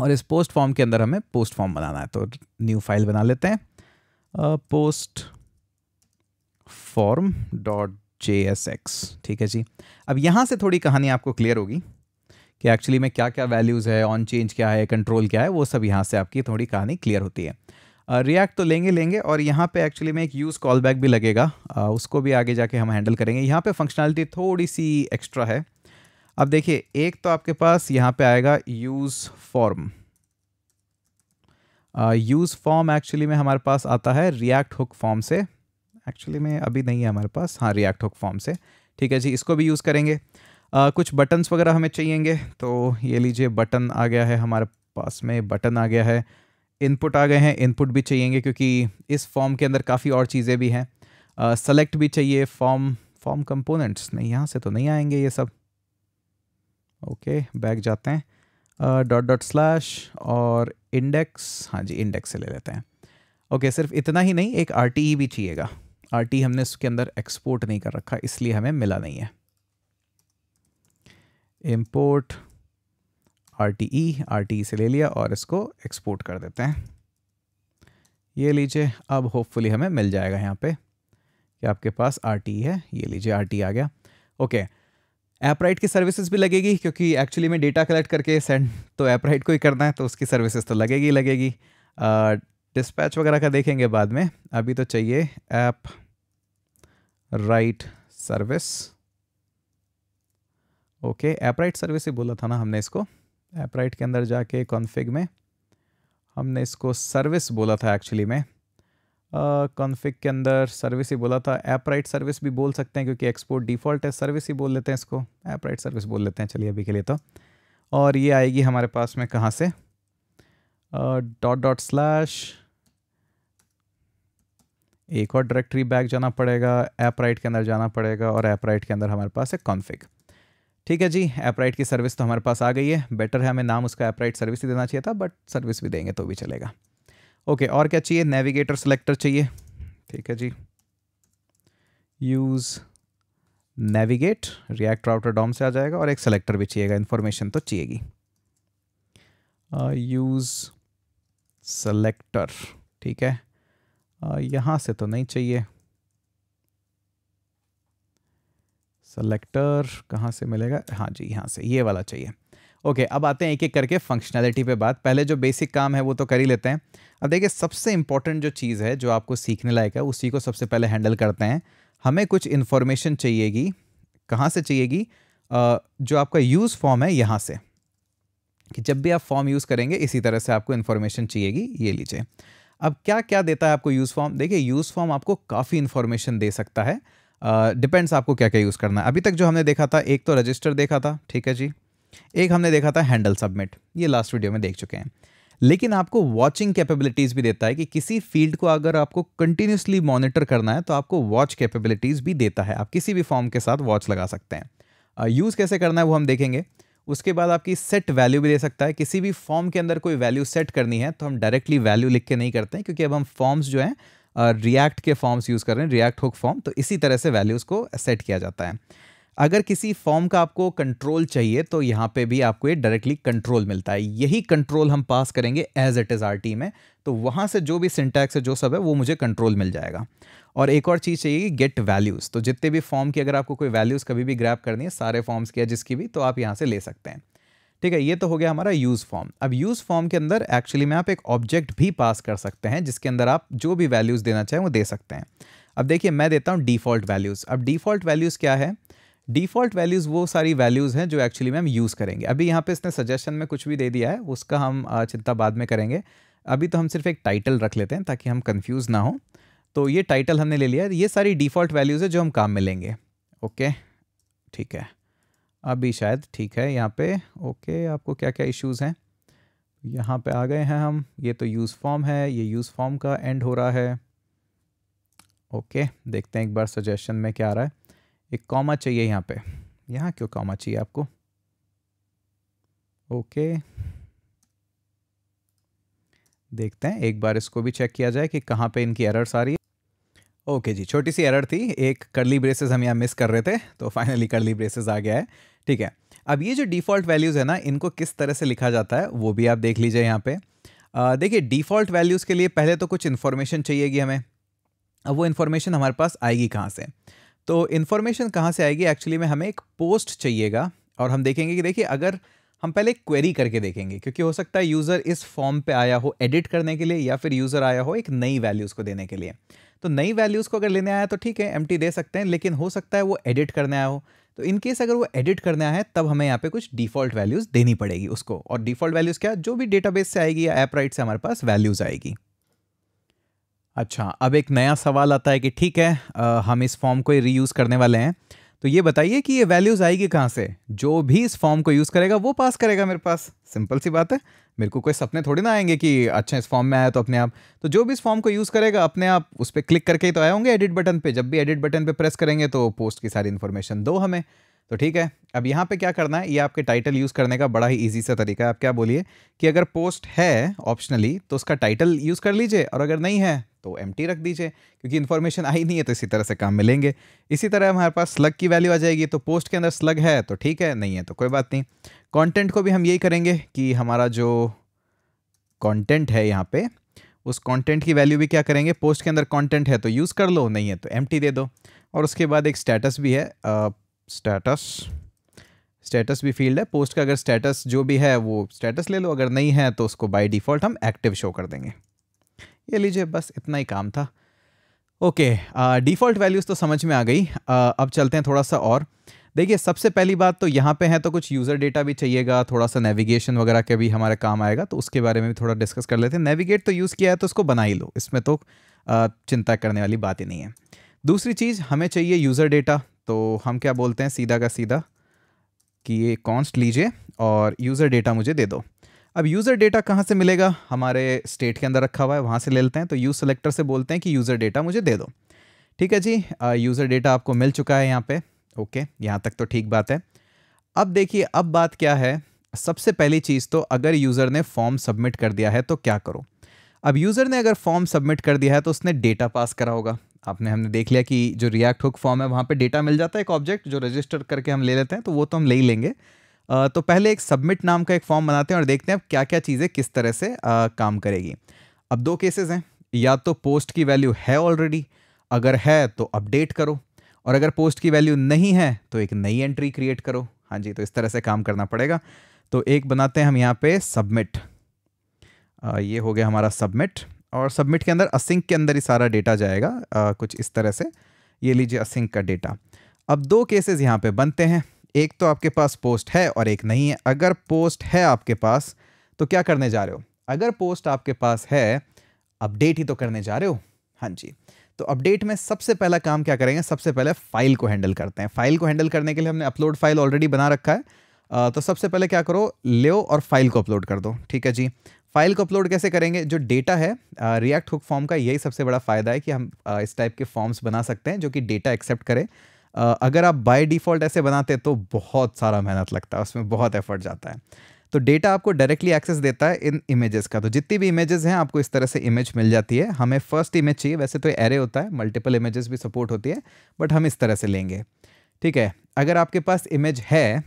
और इस पोस्ट फॉर्म के अंदर हमें पोस्ट फॉर्म बनाना है तो न्यू फाइल बना लेते हैं post form dot J S X ठीक है जी अब यहाँ से थोड़ी कहानी आपको क्लियर होगी कि एक्चुअली में क्या क्या वैल्यूज़ है ऑन चेंज क्या है कंट्रोल क्या है वो सब यहाँ से आपकी थोड़ी कहानी क्लियर होती है रिएक्ट uh, तो लेंगे लेंगे और यहाँ पे एक्चुअली में एक यूज़ कॉल बैक भी लगेगा uh, उसको भी आगे जाके हम हैंडल करेंगे यहाँ पे फंक्शनैलिटी थोड़ी सी एक्स्ट्रा है अब देखिए एक तो आपके पास यहाँ पे आएगा use form use form actually में हमारे पास आता है रिएक्ट हुक फॉर्म से एक्चुअली में अभी नहीं है हमारे पास हाँ रिएक्ट हुक फॉर्म से ठीक है जी इसको भी यूज़ करेंगे uh, कुछ बटन्स वगैरह हमें चाहिएंगे तो ये लीजिए बटन आ गया है हमारे पास में बटन आ गया है इनपुट आ गए हैं इनपुट भी चाहिएंगे क्योंकि इस फॉर्म के अंदर काफ़ी और चीज़ें भी हैं सेलेक्ट uh, भी चाहिए फॉर्म फॉर्म कंपोनेंट्स नहीं यहाँ से तो नहीं आएंगे ये सब ओके बैक जाते हैं डॉट डॉट स्लैश और इंडेक्स हाँ जी इंडेक्स से ले लेते हैं ओके सिर्फ इतना ही नहीं एक आर भी चाहिएगा आर हमने इसके अंदर एक्सपोर्ट नहीं कर रखा इसलिए हमें मिला नहीं है इम्पोर्ट आर टी से ले लिया और इसको एक्सपोर्ट कर देते हैं ये लीजिए अब होपफुली हमें मिल जाएगा यहाँ पे कि आपके पास आर है ये लीजिए आर आ गया ओके okay. एपराइट की सर्विसेज भी लगेगी क्योंकि एक्चुअली में डेटा कलेक्ट करके सेंड तो एपराइट को ही करना है तो उसकी सर्विसेज तो लगेगी लगेगी डिस्पैच वगैरह का देखेंगे बाद में अभी तो चाहिए Appwrite service okay Appwrite service ही बोला था ना हमने इसको एपराइट के अंदर जाके कॉन्फ़िग में हमने इसको सर्विस बोला था एक्चुअली में कॉन्फ़िग के अंदर सर्विस ही बोला था ऐप राइट सर्विस भी बोल सकते हैं क्योंकि एक्सपोर्ट डिफ़ॉल्ट है सर्विस ही बोल लेते हैं इसको ऐप राइट सर्विस बोल लेते हैं चलिए अभी के लिए तो और ये आएगी हमारे पास में कहाँ से डॉट डॉट स्लैश एक और डायरेक्टरी बैक जाना पड़ेगा ऐप राइट के अंदर जाना पड़ेगा और ऐप राइट के अंदर हमारे पास है कॉन्फ़िग ठीक है जी ऐप राइट की सर्विस तो हमारे पास आ गई है बेटर है हमें नाम उसका ऐप राइट सर्विस ही देना चाहिए था बट सर्विस भी देंगे तो भी चलेगा ओके और क्या चाहिए नेविगेटर सेलेक्टर चाहिए ठीक है जी use navigate React router DOM से आ जाएगा और एक सेलेक्टर भी चाहिएगा इन्फॉर्मेशन तो चाहिएगी यूज़ uh, सेलेक्टर ठीक है uh, यहाँ से तो नहीं चाहिए सेलेक्टर कहाँ से मिलेगा हाँ जी यहाँ से ये वाला चाहिए ओके अब आते हैं एक एक करके फंक्शनैलिटी पे बात पहले जो बेसिक काम है वो तो कर ही लेते हैं अब देखिए सबसे इंपॉर्टेंट जो चीज़ है जो आपको सीखने लायक है उसी को सबसे पहले हैंडल करते हैं हमें कुछ इन्फॉर्मेशन चाहिएगी कहाँ से चाहिएगी जो आपका यूज़ फॉर्म है यहाँ से कि जब भी आप फॉर्म यूज़ करेंगे इसी तरह से आपको इन्फॉर्मेशन चाहिएगी ये लीजिए अब क्या क्या देता है आपको यूज़ फॉर्म देखिए यूज़ फॉर्म आपको काफ़ी इन्फॉर्मेशन दे सकता है डिपेंड्स uh, आपको क्या क्या यूज़ करना है अभी तक जो हमने देखा था एक तो रजिस्टर देखा था ठीक है जी एक हमने देखा था हैंडल सबमिट ये लास्ट वीडियो में देख चुके हैं लेकिन आपको वॉचिंग कैपेबिलिटीज़ भी देता है कि किसी फील्ड को अगर आपको कंटिन्यूसली मॉनिटर करना है तो आपको वॉच कैपेबिलिटीज़ भी देता है आप किसी भी फॉर्म के साथ वॉच लगा सकते हैं यूज़ कैसे करना है वो हम देखेंगे उसके बाद आपकी सेट वैल्यू भी दे सकता है किसी भी फॉर्म के अंदर कोई वैल्यू सेट करनी है तो हम डायरेक्टली वैल्यू लिख के नहीं करते हैं क्योंकि अब हम फॉर्म्स जो हैं रिएक्ट के फॉर्म्स यूज़ कर रहे हैं रिएक्ट हुक फॉर्म तो इसी तरह से वैल्यूज़ को सेट किया जाता है अगर किसी फॉर्म का आपको कंट्रोल चाहिए तो यहाँ पे भी आपको ये डायरेक्टली कंट्रोल मिलता है यही कंट्रोल हम पास करेंगे as it is R T में तो वहाँ से जो भी सिंटैक्स है जो सब है वो मुझे कंट्रोल मिल जाएगा और एक और चीज़ चाहिए गेट वैल्यूज़ तो जितने भी फॉर्म की अगर आपको कोई वैल्यूज़ कभी भी ग्रैप करनी है सारे फॉर्म्स की जिसकी भी तो आप यहाँ से ले सकते हैं ठीक है ये तो हो गया हमारा यूज़ फॉर्म अब यूज़ फॉर्म के अंदर एक्चुअली में आप एक ऑब्जेक्ट भी पास कर सकते हैं जिसके अंदर आप जो भी वैल्यूज़ देना चाहें वो दे सकते हैं अब देखिए मैं देता हूँ डिफ़ॉल्ट वैल्यूज़ अब डिफ़ॉल्ट वैल्यूज़ क्या है डिफ़ॉल्ट वैल्यूज़ वो सारी वैल्यूज़ हैं जो एक्चुअली में हम यूज़ करेंगे अभी यहाँ पे इसने सजेशन में कुछ भी दे दिया है उसका हम चिंता बाद में करेंगे अभी तो हम सिर्फ एक टाइटल रख लेते हैं ताकि हम कन्फ्यूज़ ना हो तो ये टाइटल हमने ले लिया ये सारी डिफ़ॉल्ट वैल्यूज़ है जो हम काम में लेंगे ओके ठीक है अभी शायद ठीक है यहाँ पे ओके आपको क्या क्या इश्यूज़ हैं यहाँ पे आ गए हैं हम ये तो यूज़ फॉर्म है ये यूज़ फॉर्म का एंड हो रहा है ओके देखते हैं एक बार सजेशन में क्या आ रहा है एक कॉमा चाहिए यहाँ पे यहाँ क्यों कॉमा चाहिए आपको ओके देखते हैं एक बार इसको भी चेक किया जाए कि कहाँ पे इनकी एरर्स आ रही है ओके जी छोटी सी एरर थी एक करली ब्रेसेस हम यहाँ मिस कर रहे थे तो फाइनली करली ब्रेसेस आ गया है ठीक है अब ये जो डिफ़ॉल्ट वैल्यूज़ है ना इनको किस तरह से लिखा जाता है वो भी आप देख लीजिए यहाँ पे देखिए डिफ़ॉल्ट वैल्यूज़ के लिए पहले तो कुछ इन्फॉर्मेशन चाहिएगी हमें अब वो इन्फॉर्मेशन हमारे पास आएगी कहाँ से तो इन्फॉर्मेशन कहाँ से आएगी एक्चुअली में हमें एक पोस्ट चाहिएगा और हम देखेंगे कि देखिए अगर हम पहले क्वेरी करके देखेंगे क्योंकि हो सकता है यूज़र इस फॉर्म पे आया हो एडिट करने के लिए या फिर यूज़र आया हो एक नई वैल्यूज़ को देने के लिए तो नई वैल्यूज़ को अगर लेने आया तो ठीक है एम दे सकते हैं लेकिन हो सकता है वो एडिट करने आया हो तो इन केस अगर वो एडिट करने आया है तब हमें यहाँ पे कुछ डिफ़ॉल्ट वैल्यूज़ देनी पड़ेगी उसको और डिफ़ॉल्ट वैल्यूज़ क्या जो भी डेटाबेस से आएगी या ऐप राइट से हमारे पास वैल्यूज़ आएगी अच्छा अब एक नया सवाल आता है कि ठीक है आ, हम इस फॉर्म को रीयूज़ करने वाले हैं तो ये बताइए कि ये वैल्यूज़ आएगी कहाँ से जो भी इस फॉर्म को यूज़ करेगा वो पास करेगा मेरे पास सिंपल सी बात है मेरे को कोई सपने थोड़ी ना आएंगे कि अच्छा इस फॉर्म में आया तो अपने आप तो जो भी इस फॉर्म को यूज़ करेगा अपने आप उस पर क्लिक करके ही तो आए होंगे एडिट बटन पर जब भी एडिट बटन पर प्रेस करेंगे तो पोस्ट की सारी इन्फॉर्मेशन दो हमें तो ठीक है अब यहाँ पे क्या करना है ये आपके टाइटल यूज़ करने का बड़ा ही इजी सा तरीका है आप क्या बोलिए कि अगर पोस्ट है ऑप्शनली तो उसका टाइटल यूज़ कर लीजिए और अगर नहीं है तो एम रख दीजिए क्योंकि इन्फॉर्मेशन आई नहीं है तो इसी तरह से काम मिलेंगे इसी तरह हमारे पास स्लग की वैल्यू आ जाएगी तो पोस्ट के अंदर स्लग है तो ठीक है नहीं है तो कोई बात नहीं कॉन्टेंट को भी हम यही करेंगे कि हमारा जो कॉन्टेंट है यहाँ पे उस कंटेंट की वैल्यू भी क्या करेंगे पोस्ट के अंदर कंटेंट है तो यूज़ कर लो नहीं है तो एम दे दो और उसके बाद एक स्टेटस भी है स्टेटस स्टेटस भी फील्ड है पोस्ट का अगर स्टेटस जो भी है वो स्टेटस ले लो अगर नहीं है तो उसको बाय डिफ़ॉल्ट हम एक्टिव शो कर देंगे ये लीजिए बस इतना ही काम था ओके डिफ़ॉल्ट वैल्यूज़ तो समझ में आ गई uh, अब चलते हैं थोड़ा सा और देखिए सबसे पहली बात तो यहाँ पे है तो कुछ यूज़र डेटा भी चाहिएगा थोड़ा सा नेविगेशन वगैरह के भी हमारे काम आएगा तो उसके बारे में भी थोड़ा डिस्कस कर लेते हैं नेविगेट तो यूज़ किया है तो उसको बना ही लो इसमें तो चिंता करने वाली बात ही नहीं है दूसरी चीज़ हमें चाहिए यूज़र डेटा तो हम क्या बोलते हैं सीधा का सीधा कि ये कॉन्स्ट लीजिए और यूज़र डेटा मुझे दे दो अब यूज़र डेटा कहाँ से मिलेगा हमारे स्टेट के अंदर रखा हुआ है वहाँ से ले लेते हैं तो यूज़ सेलेक्टर से बोलते हैं कि यूज़र डेटा मुझे दे दो ठीक है जी यूज़र डेटा आपको मिल चुका है यहाँ पे ओके यहाँ तक तो ठीक बात है अब देखिए अब बात क्या है सबसे पहली चीज़ तो अगर यूज़र ने फॉर्म सबमिट कर दिया है तो क्या करो अब यूज़र ने अगर फॉर्म सबमिट कर दिया है तो उसने डेटा पास करा होगा आपने हमने देख लिया कि जो रिएक्ट हुक फॉर्म है वहाँ पे डेटा मिल जाता है एक ऑब्जेक्ट जो रजिस्टर करके हम ले लेते हैं तो वो तो हम ले ही लेंगे आ, तो पहले एक सबमिट नाम का एक फॉर्म बनाते हैं और देखते हैं अब क्या क्या चीज़ें किस तरह से आ, काम करेगी अब दो केसेस हैं या तो पोस्ट की वैल्यू है ऑलरेडी अगर है तो अपडेट करो और अगर पोस्ट की वैल्यू नहीं है तो एक नई एंट्री क्रिएट करो हाँ जी तो इस तरह से काम करना पड़ेगा तो एक बनाते हैं हम यहाँ पे सबमिट ये हो गया हमारा सबमिट और सबमिट के अंदर असिंक के अंदर ही सारा डेटा जाएगा आ, कुछ इस तरह से ये लीजिए असिंक का डेटा अब दो केसेस यहाँ पे बनते हैं एक तो आपके पास पोस्ट है और एक नहीं है अगर पोस्ट है आपके पास तो क्या करने जा रहे हो अगर पोस्ट आपके पास है अपडेट ही तो करने जा रहे हो हाँ जी तो अपडेट में सबसे पहला काम क्या करेंगे सबसे पहले फाइल को हैंडल करते हैं फाइल को हैंडल करने के लिए हमने अपलोड फाइल ऑलरेडी बना रखा है तो सबसे पहले क्या करो लो और फाइल को अपलोड कर दो ठीक है जी फाइल को अपलोड कैसे करेंगे जो डेटा है रिएक्ट हुक फॉर्म का यही सबसे बड़ा फ़ायदा है कि हम आ, इस टाइप के फॉर्म्स बना सकते हैं जो कि डेटा एक्सेप्ट करें आ, अगर आप बाय डिफ़ॉल्ट ऐसे बनाते तो बहुत सारा मेहनत लगता है उसमें बहुत एफर्ट जाता है तो डेटा आपको डायरेक्टली एक्सेस देता है इन इमेजेस का तो जितनी भी इमेजेस हैं आपको इस तरह से इमेज मिल जाती है हमें फर्स्ट इमेज चाहिए वैसे तो एरे होता है मल्टीपल इमेजेस भी सपोर्ट होती है बट हम इस तरह से लेंगे ठीक है अगर आपके पास इमेज है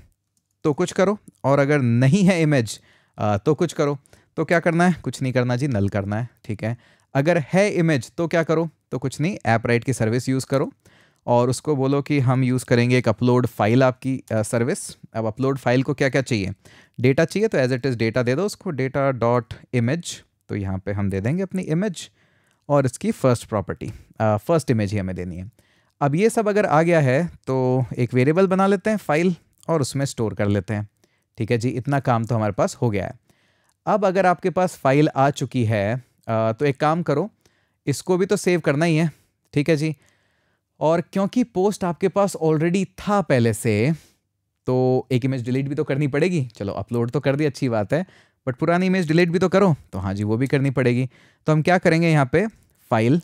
तो कुछ करो और अगर नहीं है इमेज तो कुछ करो तो क्या करना है कुछ नहीं करना जी नल करना है ठीक है अगर है इमेज तो क्या करो तो कुछ नहीं ऐप राइट की सर्विस यूज़ करो और उसको बोलो कि हम यूज़ करेंगे एक अपलोड फाइल आपकी सर्विस अब अपलोड फाइल को क्या क्या चाहिए डेटा चाहिए तो एज इट इज़ डेटा दे दो उसको डेटा डॉट इमेज तो यहाँ पे हम दे देंगे अपनी इमेज और इसकी फ़र्स्ट प्रॉपर्टी फ़र्स्ट इमेज ही हमें देनी है अब ये सब अगर आ गया है तो एक वेरिएबल बना लेते हैं फाइल और उसमें स्टोर कर लेते हैं ठीक है जी इतना काम तो हमारे पास हो गया है अब अगर आपके पास फाइल आ चुकी है तो एक काम करो इसको भी तो सेव करना ही है ठीक है जी और क्योंकि पोस्ट आपके पास ऑलरेडी था पहले से तो एक इमेज डिलीट भी तो करनी पड़ेगी चलो अपलोड तो कर दी अच्छी बात है बट पुरानी इमेज डिलीट भी तो करो तो हाँ जी वो भी करनी पड़ेगी तो हम क्या करेंगे यहाँ पे फाइल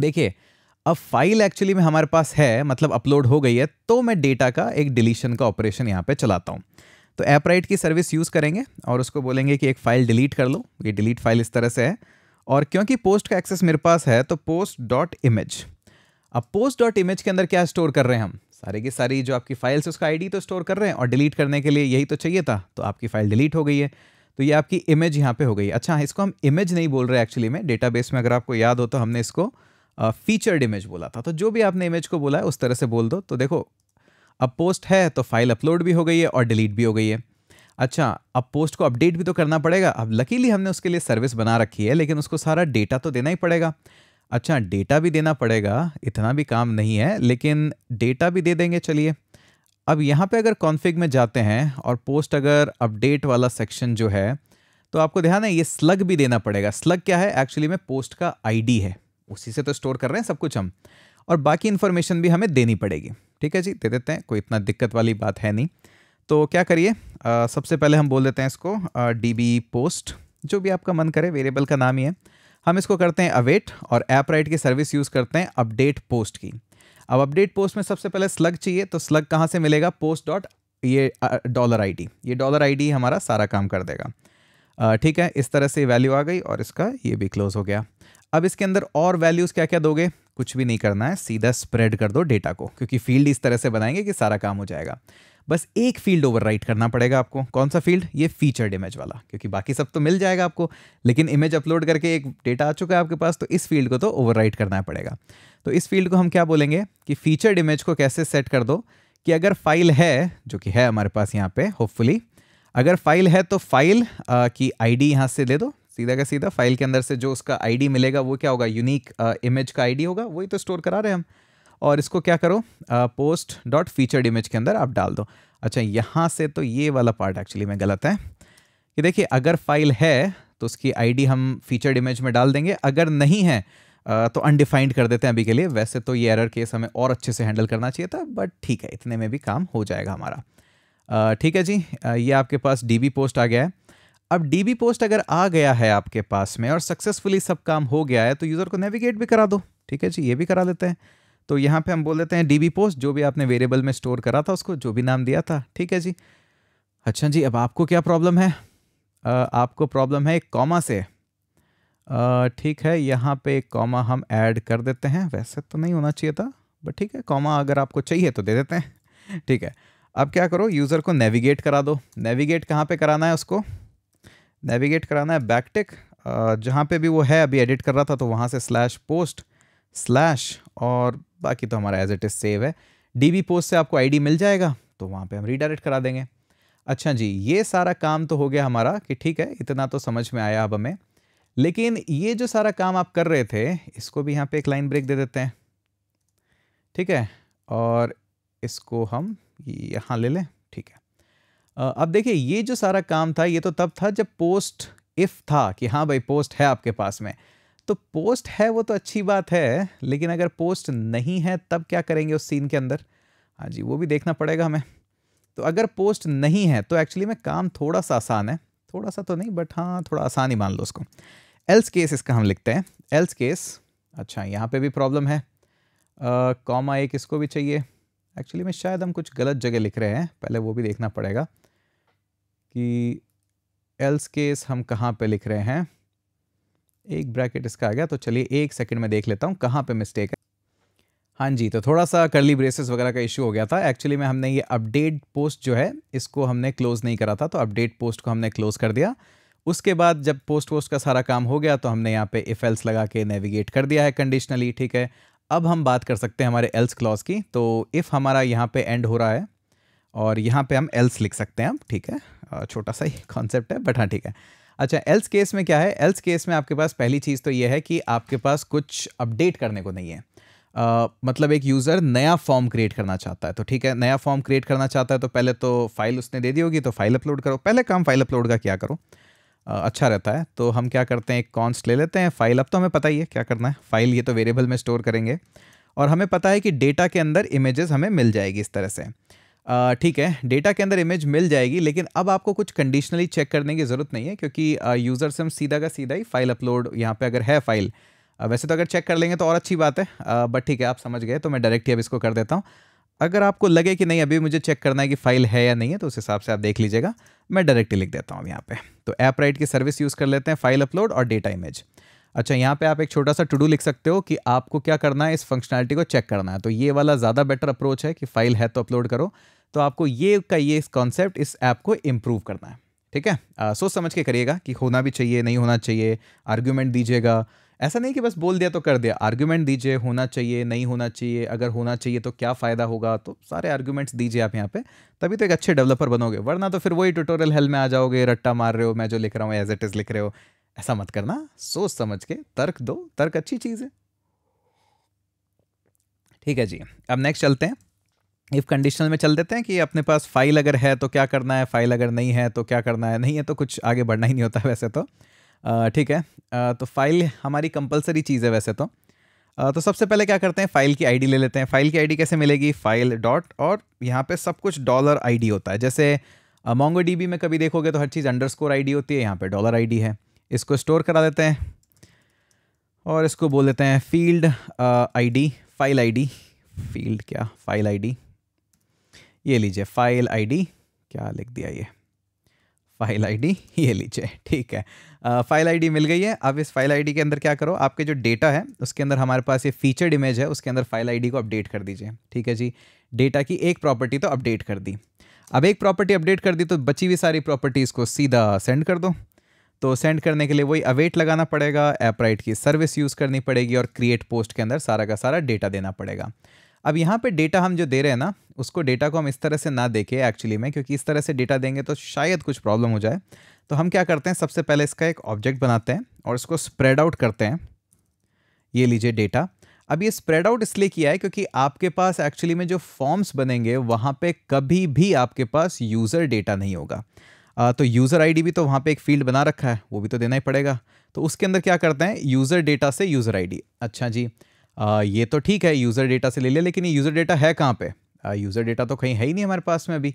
देखिए अब फाइल एक्चुअली में हमारे पास है मतलब अपलोड हो गई है तो मैं डेटा का एक डिलीशन का ऑपरेशन यहाँ पे चलाता हूँ तो ऐप राइट की सर्विस यूज़ करेंगे और उसको बोलेंगे कि एक फ़ाइल डिलीट कर लो ये डिलीट फाइल इस तरह से है और क्योंकि पोस्ट का एक्सेस मेरे पास है तो पोस्ट डॉट इमेज अब पोस्ट डॉट इमेज के अंदर क्या स्टोर कर रहे हैं हम सारे की सारी जो आपकी फाइल्स उसका आईडी तो स्टोर कर रहे हैं और डिलीट करने के लिए यही तो चाहिए था तो आपकी फ़ाइल डिलीट हो गई है तो ये आपकी इमेज यहाँ पे हो गई अच्छा इसको हम इमेज नहीं बोल रहे एक्चुअली में डेटाबेस में अगर आपको याद हो तो हमने इसको फीचर्ड इमेज बोला था तो जो भी आपने इमेज को बोला है उस तरह से बोल दो तो देखो अब पोस्ट है तो फाइल अपलोड भी हो गई है और डिलीट भी हो गई है अच्छा अब पोस्ट को अपडेट भी तो करना पड़ेगा अब लकीली हमने उसके लिए सर्विस बना रखी है लेकिन उसको सारा डेटा तो देना ही पड़ेगा अच्छा डेटा भी देना पड़ेगा इतना भी काम नहीं है लेकिन डेटा भी दे देंगे चलिए अब यहाँ पे अगर कॉन्फ़िग में जाते हैं और पोस्ट अगर अपडेट वाला सेक्शन जो है तो आपको ध्यान है ये स्लग भी देना पड़ेगा स्लग क्या है एक्चुअली में पोस्ट का आईडी है उसी से तो स्टोर कर रहे हैं सब कुछ हम और बाकी इन्फॉर्मेशन भी हमें देनी पड़ेगी ठीक है जी दे देते हैं कोई इतना दिक्कत वाली बात है नहीं तो क्या करिए सबसे पहले हम बोल देते हैं इसको डी बी पोस्ट जो भी आपका मन करे वेरिएबल का नाम ही है हम इसको करते हैं अवेट और ऐप राइट की सर्विस यूज़ करते हैं अपडेट पोस्ट की अब अपडेट पोस्ट में सबसे पहले स्लग चाहिए तो स्लग कहाँ से मिलेगा पोस्ट डॉट ये डॉलर आईडी ये डॉलर आईडी हमारा सारा काम कर देगा ठीक है इस तरह से वैल्यू आ गई और इसका ये भी क्लोज हो गया अब इसके अंदर और वैल्यूज क्या क्या दोगे कुछ भी नहीं करना है सीधा स्प्रेड कर दो डेटा को क्योंकि फील्ड इस तरह से बनाएंगे कि सारा काम हो जाएगा बस एक फील्ड ओवर करना पड़ेगा आपको कौन सा फील्ड ये फीचर्ड इमेज वाला क्योंकि बाकी सब तो मिल जाएगा आपको लेकिन इमेज अपलोड करके एक डेटा आ चुका है आपके पास तो इस फील्ड को तो ओवर करना पड़ेगा तो इस फील्ड को हम क्या बोलेंगे कि फीचर्ड इमेज को कैसे सेट कर दो कि अगर फाइल है जो कि है हमारे पास यहाँ पे होपफुली अगर फाइल है तो फाइल की आईडी यहाँ से ले दो सीधा का सीधा फाइल के अंदर से जो उसका आईडी मिलेगा वो क्या होगा यूनिक इमेज uh, का आईडी होगा वही तो स्टोर करा रहे हैं हम और इसको क्या करो पोस्ट डॉट फीचर्ड इमेज के अंदर आप डाल दो अच्छा यहाँ से तो ये वाला पार्ट एक्चुअली में गलत है कि देखिए अगर फाइल है तो उसकी आईडी हम फीचर्ड इमेज में डाल देंगे अगर नहीं है uh, तो अनडिफाइंड कर देते हैं अभी के लिए वैसे तो ये एरर केस हमें और अच्छे से हैंडल करना चाहिए था बट ठीक है इतने में भी काम हो जाएगा हमारा uh, ठीक है जी ये आपके पास डी पोस्ट आ गया है अब डीबी पोस्ट अगर आ गया है आपके पास में और सक्सेसफुली सब काम हो गया है तो यूज़र को नेविगेट भी करा दो ठीक है जी ये भी करा लेते हैं तो यहाँ पे हम बोल देते हैं डीबी पोस्ट जो भी आपने वेरिएबल में स्टोर करा था उसको जो भी नाम दिया था ठीक है जी अच्छा जी अब आपको क्या प्रॉब्लम है आ, आपको प्रॉब्लम है एक कॉमा से ठीक है यहाँ पे एक कॉमा हम ऐड कर देते हैं वैसे तो नहीं होना चाहिए था बट ठीक है कॉमा अगर आपको चाहिए तो दे देते हैं ठीक है अब क्या करो यूज़र को नेविगेट करा दो नेविगेट कहाँ पर कराना है उसको नेविगेट कराना है बैकटेक जहाँ पे भी वो है अभी एडिट कर रहा था तो वहाँ से स्लैश पोस्ट स्लैश और बाकी तो हमारा एज इट इज़ सेव है डी पोस्ट से आपको आईडी मिल जाएगा तो वहाँ पे हम रीडायरेक्ट करा देंगे अच्छा जी ये सारा काम तो हो गया हमारा कि ठीक है इतना तो समझ में आया अब हमें लेकिन ये जो सारा काम आप कर रहे थे इसको भी यहाँ पे एक लाइन ब्रेक दे देते हैं ठीक है और इसको हम यहाँ ले लें ठीक है अब देखिए ये जो सारा काम था ये तो तब था जब पोस्ट इफ़ था कि हाँ भाई पोस्ट है आपके पास में तो पोस्ट है वो तो अच्छी बात है लेकिन अगर पोस्ट नहीं है तब क्या करेंगे उस सीन के अंदर हाँ जी वो भी देखना पड़ेगा हमें तो अगर पोस्ट नहीं है तो एक्चुअली में काम थोड़ा सा आसान है थोड़ा सा तो नहीं बट हाँ थोड़ा आसान ही मान लो उसको एल्स केस इसका हम लिखते हैं एल्स केस अच्छा यहाँ पे भी प्रॉब्लम है कॉमा एक इसको भी चाहिए एक्चुअली में शायद हम कुछ गलत जगह लिख रहे हैं पहले वो भी देखना पड़ेगा कि एल्स केस हम कहाँ पे लिख रहे हैं एक ब्रैकेट इसका आ गया तो चलिए एक सेकंड में देख लेता हूँ कहाँ पे मिस्टेक है हाँ जी तो थोड़ा सा करली ब्रेसेस वगैरह का इशू हो गया था एक्चुअली में हमने ये अपडेट पोस्ट जो है इसको हमने क्लोज़ नहीं करा था तो अपडेट पोस्ट को हमने क्लोज़ कर दिया उसके बाद जब पोस्ट वोस्ट का सारा काम हो गया तो हमने यहाँ पे इफ़ एल्स लगा के नेविगेट कर दिया है कंडीशनली ठीक है अब हम बात कर सकते हैं हमारे एल्स क्लॉज की तो इफ़ हमारा यहाँ पे एंड हो रहा है और यहाँ पे हम एल्स लिख सकते हैं अब ठीक है छोटा सा ही कॉन्सेप्ट है बट हाँ ठीक है अच्छा एल्स केस में क्या है एल्स केस में आपके पास पहली चीज़ तो ये है कि आपके पास कुछ अपडेट करने को नहीं है आ, मतलब एक यूज़र नया फॉर्म क्रिएट करना चाहता है तो ठीक है नया फॉर्म क्रिएट करना चाहता है तो पहले तो फाइल उसने दे दी होगी तो फाइल अपलोड करो पहले काम फाइल अपलोड का क्या करो आ, अच्छा रहता है तो हम क्या करते हैं एक कॉन्स्ट ले लेते हैं फाइल अब तो हमें पता ही है क्या करना है फाइल ये तो वेरिएबल में स्टोर करेंगे और हमें पता है कि डेटा के अंदर इमेजेस हमें मिल जाएगी इस तरह से ठीक है डेटा के अंदर इमेज मिल जाएगी लेकिन अब आपको कुछ कंडीशनली चेक करने की ज़रूरत नहीं है क्योंकि यूज़र से हम सीधा का सीधा ही फाइल अपलोड यहाँ पे अगर है फाइल वैसे तो अगर चेक कर लेंगे तो और अच्छी बात है बट ठीक है आप समझ गए तो मैं डायरेक्ट ही अब इसको कर देता हूँ अगर आपको लगे कि नहीं अभी मुझे चेक करना है कि फ़ाइल है या नहीं है तो उस हिसाब से आप देख लीजिएगा मैं डायरेक्ट ही लिख देता हूँ यहाँ पे तो ऐप राइट की सर्विस यूज़ कर लेते हैं फाइल अपलोड और डेटा इमेज अच्छा यहाँ पे आप एक छोटा सा टू डू लिख सकते हो कि आपको क्या करना है इस फंक्शनैलिटी को चेक करना है तो ये वाला ज़्यादा बेटर अप्रोच है कि फाइल है तो अपलोड करो तो आपको ये का ये कॉन्सेप्ट इस ऐप को इम्प्रूव करना है ठीक है आ, सोच समझ के करिएगा कि होना भी चाहिए नहीं होना चाहिए आर्ग्यूमेंट दीजिएगा ऐसा नहीं कि बस बोल दिया तो कर दिया आर्ग्यूमेंट दीजिए होना चाहिए नहीं होना चाहिए अगर होना चाहिए तो क्या फ़ायदा होगा तो सारे आर्ग्यूमेंट्स दीजिए आप यहाँ पे तभी तो एक अच्छे डेवलपर बनोगे वरना तो फिर वही ट्यूटोरियल हेल में आ जाओगे रट्टा मार रहे हो मैं जो लिख रहा हूँ एज इट इज़ लिख रहे हो ऐसा मत करना सोच समझ के तर्क दो तर्क अच्छी चीज़ है ठीक है जी अब नेक्स्ट चलते हैं इफ़ कंडीशनल में चल देते हैं कि अपने पास फाइल अगर है तो क्या करना है फाइल अगर नहीं है तो क्या करना है नहीं है तो कुछ आगे बढ़ना ही नहीं होता वैसे तो ठीक है आ, तो फाइल हमारी कंपलसरी चीज़ है वैसे तो आ, तो सबसे पहले क्या करते हैं फाइल की आईडी ले लेते हैं फाइल की आईडी कैसे मिलेगी फाइल डॉट और यहाँ पे सब कुछ डॉलर आईडी होता है जैसे मोंगो डीबी में कभी देखोगे तो हर चीज़ अंडरस्कोर आईडी होती है यहाँ पे डॉलर आईडी है इसको स्टोर करा देते हैं और इसको बोल देते हैं field ID file ID field क्या फाइल आईडी ये लीजिए फाइल आईडी क्या लिख दिया ये फाइल आईडी ये लीजिए ठीक है फाइल आईडी मिल गई है अब इस फाइल आईडी के अंदर क्या करो आपके जो डेटा है उसके अंदर हमारे पास ये फीचर्ड इमेज है उसके अंदर फाइल आईडी को अपडेट कर दीजिए ठीक है जी डेटा की एक प्रॉपर्टी तो अपडेट कर दी अब एक प्रॉपर्टी अपडेट कर दी तो बची हुई सारी प्रॉपर्टीज़ को सीधा सेंड कर दो तो सेंड करने के लिए वही अवेट लगाना पड़ेगा ऐप राइट की सर्विस यूज़ करनी पड़ेगी और क्रिएट पोस्ट के अंदर सारा का सारा डेटा देना पड़ेगा अब यहाँ पे डेटा हम जो दे रहे हैं ना उसको डेटा को हम इस तरह से ना देखें एक्चुअली में क्योंकि इस तरह से डेटा देंगे तो शायद कुछ प्रॉब्लम हो जाए तो हम क्या करते हैं सबसे पहले इसका एक ऑब्जेक्ट बनाते हैं और इसको स्प्रेड आउट करते हैं ये लीजिए डेटा अब ये स्प्रेड आउट इसलिए किया है क्योंकि आपके पास एक्चुअली में जो फॉर्म्स बनेंगे वहाँ पर कभी भी आपके पास यूज़र डेटा नहीं होगा तो यूज़र आईडी भी तो वहाँ पे एक फील्ड बना रखा है वो भी तो देना ही पड़ेगा तो उसके अंदर क्या करते हैं यूज़र डेटा से यूज़र आईडी अच्छा जी आ, ये तो ठीक है यूज़र डेटा से ले लिया ले, लेकिन ये यूज़र डेटा है कहाँ पे यूज़र डेटा तो कहीं है ही नहीं हमारे पास में अभी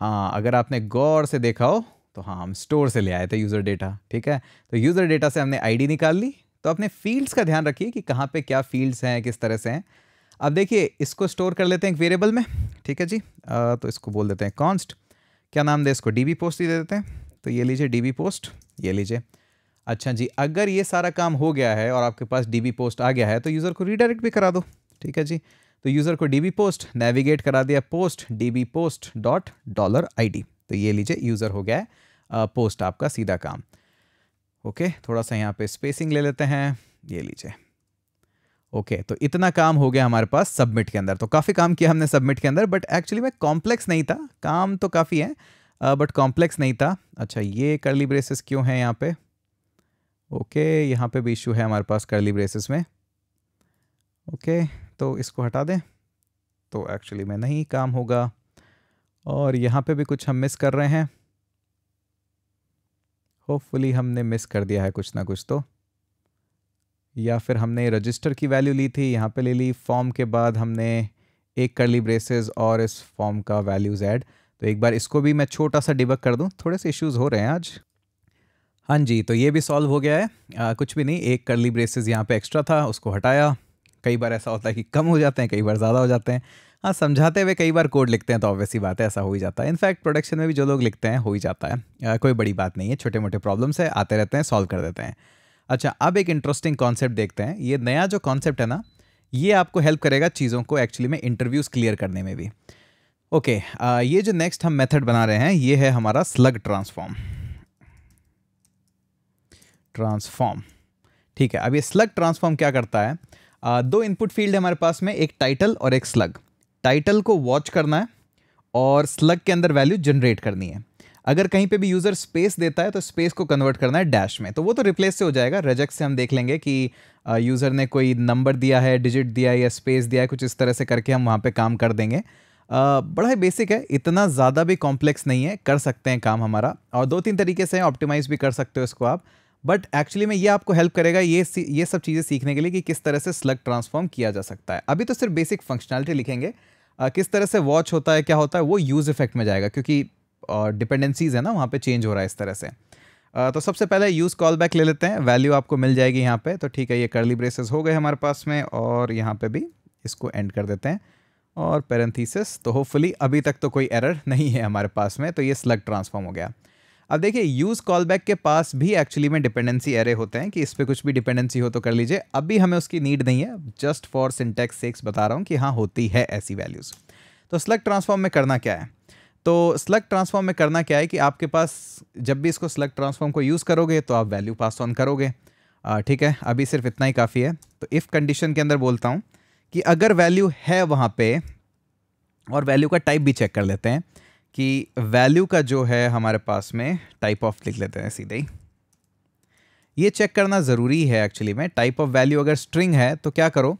हाँ अगर आपने गौर से देखा हो तो हाँ हम स्टोर से ले आए थे यूज़र डेटा ठीक है तो यूज़र डेटा से हमने आई निकाल ली तो अपने फील्ड्स का ध्यान रखिए कि कहाँ पर क्या फील्ड्स हैं किस तरह से हैं अब देखिए इसको स्टोर कर लेते हैं एक वेरिएबल में ठीक है जी तो इसको बोल देते हैं कॉन्स्ट क्या नाम दे इसको डी पोस्ट ही दे देते हैं तो ये लीजिए डी पोस्ट ये लीजिए अच्छा जी अगर ये सारा काम हो गया है और आपके पास डी पोस्ट आ गया है तो यूज़र को रीडायरेक्ट भी करा दो ठीक है जी तो यूज़र को डी पोस्ट नेविगेट करा दिया post D post dot dollar I तो ये लीजिए यूज़र हो गया है पोस्ट आपका सीधा काम ओके थोड़ा सा यहाँ पर स्पेसिंग ले लेते हैं ये लीजिए ओके okay, तो इतना काम हो गया हमारे पास सबमिट के अंदर तो काफ़ी काम किया हमने सबमिट के अंदर बट एक्चुअली में कॉम्प्लेक्स नहीं था काम तो काफ़ी है बट कॉम्प्लेक्स नहीं था अच्छा ये करली ब्रेसेस क्यों हैं यहाँ पे ओके okay, यहाँ पे भी इशू है हमारे पास करली ब्रेसेस में ओके okay, तो इसको हटा दें तो एक्चुअली में नहीं काम होगा और यहाँ पर भी कुछ हम मिस कर रहे हैं होपफुली हमने मिस कर दिया है कुछ ना कुछ तो या फिर हमने रजिस्टर की वैल्यू ली थी यहाँ पे ले ली फॉर्म के बाद हमने एक कर ली ब्रेसेस और इस फॉर्म का वैल्यूज़ ऐड तो एक बार इसको भी मैं छोटा सा डिबक कर दूँ थोड़े से इश्यूज़ हो रहे हैं आज हाँ जी तो ये भी सॉल्व हो गया है आ, कुछ भी नहीं एक करली ब्रेसेज यहाँ पर एक्स्ट्रा था उसको हटाया कई बार ऐसा होता है कि कम हो जाते हैं कई बार ज़्यादा हो जाते हैं हाँ समझाते हुए कई बार कोड लिखते हैं तो ऑब्वियसली बात है ऐसा हो ही जाता है इनफैक्ट प्रोडक्शन में भी जो लोग लिखते हैं हो ही जाता है आ, कोई बड़ी बात नहीं है छोटे मोटे प्रॉब्लम्स है आते रहते हैं सॉल्व कर देते हैं अच्छा अब एक इंटरेस्टिंग कॉन्सेप्ट देखते हैं ये नया जो कॉन्सेप्ट है ना ये आपको हेल्प करेगा चीज़ों को एक्चुअली में इंटरव्यूज़ क्लियर करने में भी ओके okay, ये जो नेक्स्ट हम मेथड बना रहे हैं ये है हमारा स्लग ट्रांसफॉर्म ट्रांसफॉर्म ठीक है अब ये स्लग ट्रांसफॉर्म क्या करता है आ, दो इनपुट फील्ड है हमारे पास में एक टाइटल और एक स्लग टाइटल को वॉच करना है और स्लग के अंदर वैल्यू जनरेट करनी है अगर कहीं पे भी यूज़र स्पेस देता है तो स्पेस को कन्वर्ट करना है डैश में तो वो तो रिप्लेस से हो जाएगा रजक से हम देख लेंगे कि यूज़र ने कोई नंबर दिया है डिजिट दिया है या स्पेस दिया है कुछ इस तरह से करके हम वहाँ पर काम कर देंगे बड़ा ही बेसिक है इतना ज़्यादा भी कॉम्प्लेक्स नहीं है कर सकते हैं काम हमारा और दो तीन तरीके से ऑप्टिमाइज़ भी कर सकते हो इसको आप बट एक्चुअली में ये आपको हेल्प करेगा ये ये सब चीज़ें सीखने के लिए कि किस तरह से स्लग ट्रांसफॉर्म किया जा सकता है अभी तो सिर्फ बेसिक फंक्शनैलिटी लिखेंगे किस तरह से वॉच होता है क्या होता है वो यूज़ इफेक्ट में जाएगा क्योंकि डिपेंडेंसीज है ना वहाँ पे चेंज हो रहा है इस तरह से तो सबसे पहले यूज़ कॉल बैक ले लेते हैं वैल्यू आपको मिल जाएगी यहाँ पे तो ठीक है ये करली ब्रेसेस हो गए हमारे पास में और यहाँ पे भी इसको एंड कर देते हैं और पेरेंथीसिस तो होपफुली अभी तक तो कोई एरर नहीं है हमारे पास में तो ये स्लग ट्रांसफॉर्म हो गया अब देखिए यूज़ कॉल बैक के पास भी एक्चुअली में डिपेंडेंसी एरे होते हैं कि इस पर कुछ भी डिपेंडेंसी हो तो कर लीजिए अभी हमें उसकी नीड नहीं है जस्ट फॉर सिंटेक्स सेक्स बता रहा हूँ कि हाँ होती है ऐसी वैल्यूज़ तो स्लग ट्रांसफॉर्म में करना क्या है तो स्लग ट्रांसफॉर्म में करना क्या है कि आपके पास जब भी इसको स्लग ट्रांसफॉर्म को यूज़ करोगे तो आप वैल्यू पास ऑन करोगे ठीक है अभी सिर्फ इतना ही काफ़ी है तो इफ़ कंडीशन के अंदर बोलता हूँ कि अगर वैल्यू है वहाँ पे और वैल्यू का टाइप भी चेक कर लेते हैं कि वैल्यू का जो है हमारे पास में टाइप ऑफ लिख लेते हैं सीधे ही ये चेक करना ज़रूरी है एक्चुअली में टाइप ऑफ वैल्यू अगर स्ट्रिंग है तो क्या करो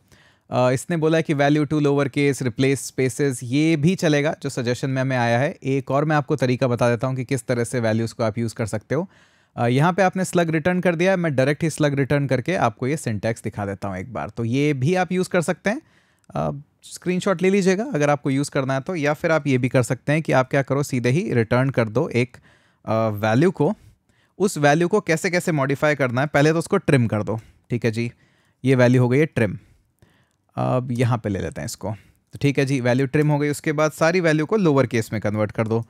इसने बोला कि value to lower case replace spaces ये भी चलेगा जो सजेशन में हमें आया है एक और मैं आपको तरीका बता देता हूँ कि किस तरह से वैल्यूज़ को आप यूज़ कर सकते हो यहाँ पे आपने स्लग रिटर्न कर दिया है मैं डायरेक्ट ही स्लग रिटर्न करके आपको ये सिंटैक्स दिखा देता हूँ एक बार तो ये भी आप यूज़ कर सकते हैं स्क्रीन ले लीजिएगा अगर आपको यूज़ करना है तो या फिर आप ये भी कर सकते हैं कि आप क्या करो सीधे ही रिटर्न कर दो एक वैल्यू को उस वैल्यू को कैसे कैसे मॉडिफाई करना है पहले तो उसको ट्रिम कर दो ठीक है जी ये वैल्यू हो गई है ट्रिम अब यहाँ पे ले लेते हैं इसको तो ठीक है जी वैल्यू ट्रिम हो गई उसके बाद सारी वैल्यू को लोअर केस में कन्वर्ट कर दो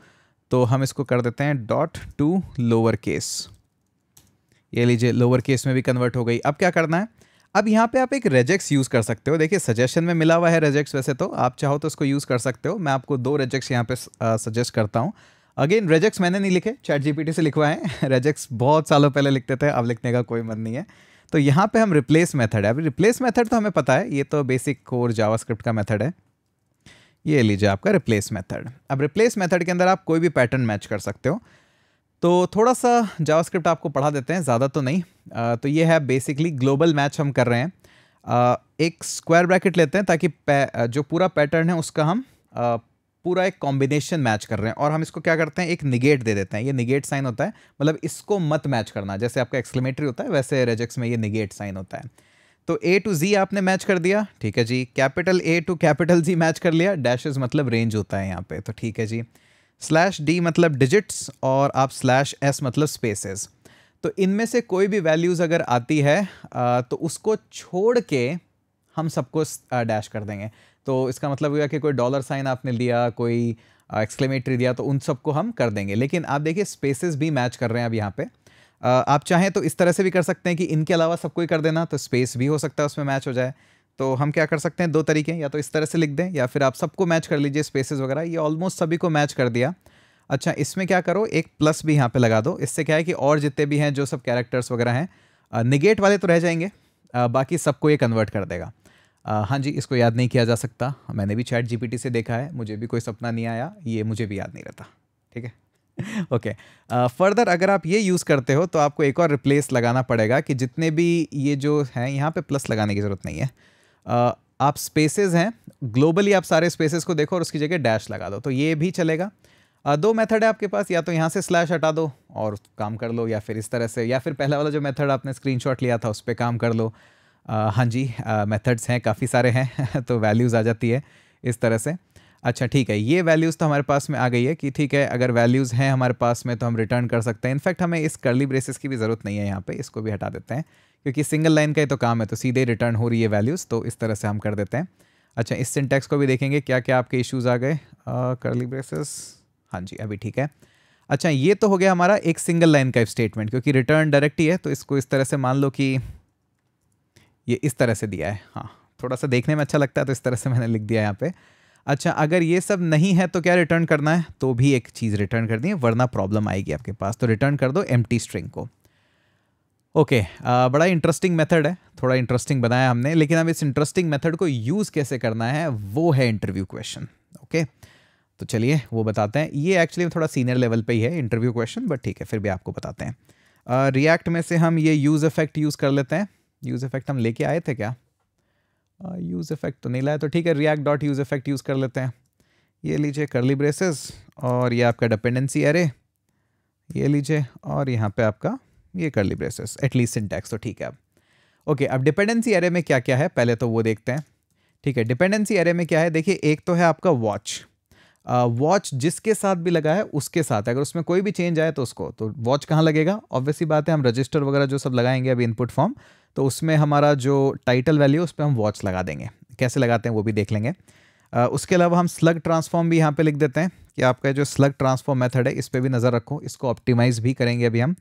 तो हम इसको कर देते हैं डॉट टू लोअर केस ये लीजिए लोअर केस में भी कन्वर्ट हो गई अब क्या करना है अब यहाँ पे आप एक रेजेक्ट्स यूज़ कर सकते हो देखिए सजेशन में मिला हुआ है रेजेक्ट्स वैसे तो आप चाहो तो इसको यूज़ कर सकते हो मैं आपको दो रेजेक्ट्स यहाँ पे सजेस्ट करता हूँ अगेन रेजेक्ट्स मैंने नहीं लिखे चैट जीपीटी से लिखवाए हैं रेजेक्ट्स बहुत सालों पहले लिखते थे अब लिखने का कोई मन नहीं है तो यहाँ पे हम रिप्लेस मेथड है अभी रिप्लेस मेथड तो हमें पता है ये तो बेसिक कोर जावास्क्रिप्ट का मेथड है ये लीजिए आपका रिप्लेस मेथड अब रिप्लेस मेथड के अंदर आप कोई भी पैटर्न मैच कर सकते हो तो थोड़ा सा जावास्क्रिप्ट आपको पढ़ा देते हैं ज़्यादा तो नहीं आ, तो ये है बेसिकली ग्लोबल मैच हम कर रहे हैं आ, एक स्क्वायर ब्रैकेट लेते हैं ताकि जो पूरा पैटर्न है उसका हम पूरा एक कॉम्बिनेशन मैच कर रहे हैं और हम इसको क्या करते हैं एक निगेट दे देते हैं ये निगेट साइन होता है मतलब इसको मत मैच करना जैसे आपका एक्सक्लेमेटरी होता है वैसे रेजेक्स में ये निगेट साइन होता है तो ए टू जी आपने मैच कर दिया ठीक है जी capital A to capital G match कर लिया डैशेज मतलब रेंज होता है यहाँ पे तो ठीक है जी स्लैश डी मतलब डिजिट्स और आप स्लैश एस मतलब स्पेसेस तो इनमें से कोई भी वैल्यूज़ अगर आती है तो उसको छोड़ के हम सबको डैश कर देंगे तो इसका मतलब हुआ कि कोई डॉलर साइन आपने लिया कोई एक्सक्लेमेटरी दिया तो उन सबको हम कर देंगे लेकिन आप देखिए स्पेसेस भी मैच कर रहे हैं अब यहाँ पे आप चाहें तो इस तरह से भी कर सकते हैं कि इनके अलावा सबको ही कर देना तो स्पेस भी हो सकता है उसमें मैच हो जाए तो हम क्या कर सकते हैं दो तरीके या तो इस तरह से लिख दें या फिर आप सबको मैच कर लीजिए स्पेसेस वगैरह ये ऑलमोस्ट सभी को मैच कर दिया अच्छा इसमें क्या करो एक प्लस भी यहाँ पे लगा दो इससे क्या है कि और जितने भी हैं जो सब कैरेक्टर्स वगैरह हैं निगेट वाले तो रह जाएंगे बाकी सबको ये कन्वर्ट कर देगा हाँ जी इसको याद नहीं किया जा सकता मैंने भी चैट जीपीटी से देखा है मुझे भी कोई सपना नहीं आया ये मुझे भी याद नहीं रहता ठीक है ओके फर्दर अगर आप ये यूज़ करते हो तो आपको एक और रिप्लेस लगाना पड़ेगा कि जितने भी ये जो हैं यहाँ पे प्लस लगाने की ज़रूरत नहीं है uh, आप स्पेसेस हैं ग्लोबली आप सारे स्पेसेस को देखो और उसकी जगह डैश लगा दो तो ये भी चलेगा uh, दो मेथड है आपके पास या तो यहाँ से स्लैश हटा दो और काम कर लो या फिर इस तरह से या फिर पहला वाला जो मेथड आपने स्क्रीनशॉट लिया था उस पर काम कर लो हाँ जी मेथड्स हैं काफ़ी सारे हैं तो वैल्यूज़ आ जाती है इस तरह से अच्छा ठीक है ये वैल्यूज़ तो हमारे पास में आ गई है कि ठीक है अगर वैल्यूज़ हैं हमारे पास में तो हम रिटर्न कर सकते हैं इनफैक्ट हमें इस करली ब्रेसेस की भी ज़रूरत नहीं है यहाँ पे इसको भी हटा देते हैं क्योंकि सिंगल लाइन का ही तो काम है तो सीधे रिटर्न हो रही है वैल्यूज़ तो इस तरह से हम कर देते हैं अच्छा इस सिंटेक्स को भी देखेंगे क्या क्या आपके इशूज़ आ गए करली ब्रेसेस हाँ जी अभी ठीक है अच्छा ये तो हो गया हमारा एक सिंगल लाइन का स्टेटमेंट क्योंकि रिटर्न डायरेक्ट ही है तो इसको इस तरह से मान लो कि ये इस तरह से दिया है हाँ थोड़ा सा देखने में अच्छा लगता है तो इस तरह से मैंने लिख दिया यहाँ पे अच्छा अगर ये सब नहीं है तो क्या रिटर्न करना है तो भी एक चीज़ रिटर्न कर दी वरना प्रॉब्लम आएगी आपके पास तो रिटर्न कर दो एम स्ट्रिंग को ओके okay, बड़ा इंटरेस्टिंग मेथड है थोड़ा इंटरेस्टिंग बनाया हमने लेकिन अब इस इंटरेस्टिंग मेथड को यूज़ कैसे करना है वो है इंटरव्यू क्वेश्चन ओके तो चलिए वो बताते हैं ये एक्चुअली थोड़ा सीनियर लेवल पे ही है इंटरव्यू क्वेश्चन बट ठीक है फिर भी आपको बताते हैं रिएक्ट uh, में से हम ये यूज़ इफेक्ट यूज़ कर लेते हैं यूज़ इफेक्ट हम लेके आए थे क्या यूज़ uh, इफेक्ट तो नहीं लाया तो ठीक है React dot use effect use कर लेते हैं ये लीजिए करली ब्रेसेस और ये आपका डिपेंडेंसी एरे ये लीजिए और यहाँ पे आपका ये करली ब्रेसेस एटलीस्ट सिंटैक्स तो ठीक है अब ओके अब डिपेंडेंसी एरे में क्या क्या है पहले तो वो देखते हैं ठीक है डिपेंडेंसी एरे में क्या है देखिए एक तो है आपका वॉच वॉच uh, जिसके साथ भी लगा है उसके साथ अगर उसमें कोई भी चेंज आए तो उसको तो वॉच कहाँ लगेगा ऑब्वियसली बात है हम रजिस्टर वगैरह जो सब लगाएंगे अभी इनपुट फॉर्म तो उसमें हमारा जो टाइटल वैल्यू उस पर हम वॉच लगा देंगे कैसे लगाते हैं वो भी देख लेंगे आ, उसके अलावा हम स्लग ट्रांसफॉर्म भी यहाँ पे लिख देते हैं कि आपका जो स्लग ट्रांसफॉर्म मेथड है इस पर भी नज़र रखो इसको ऑप्टिमाइज़ भी करेंगे अभी हम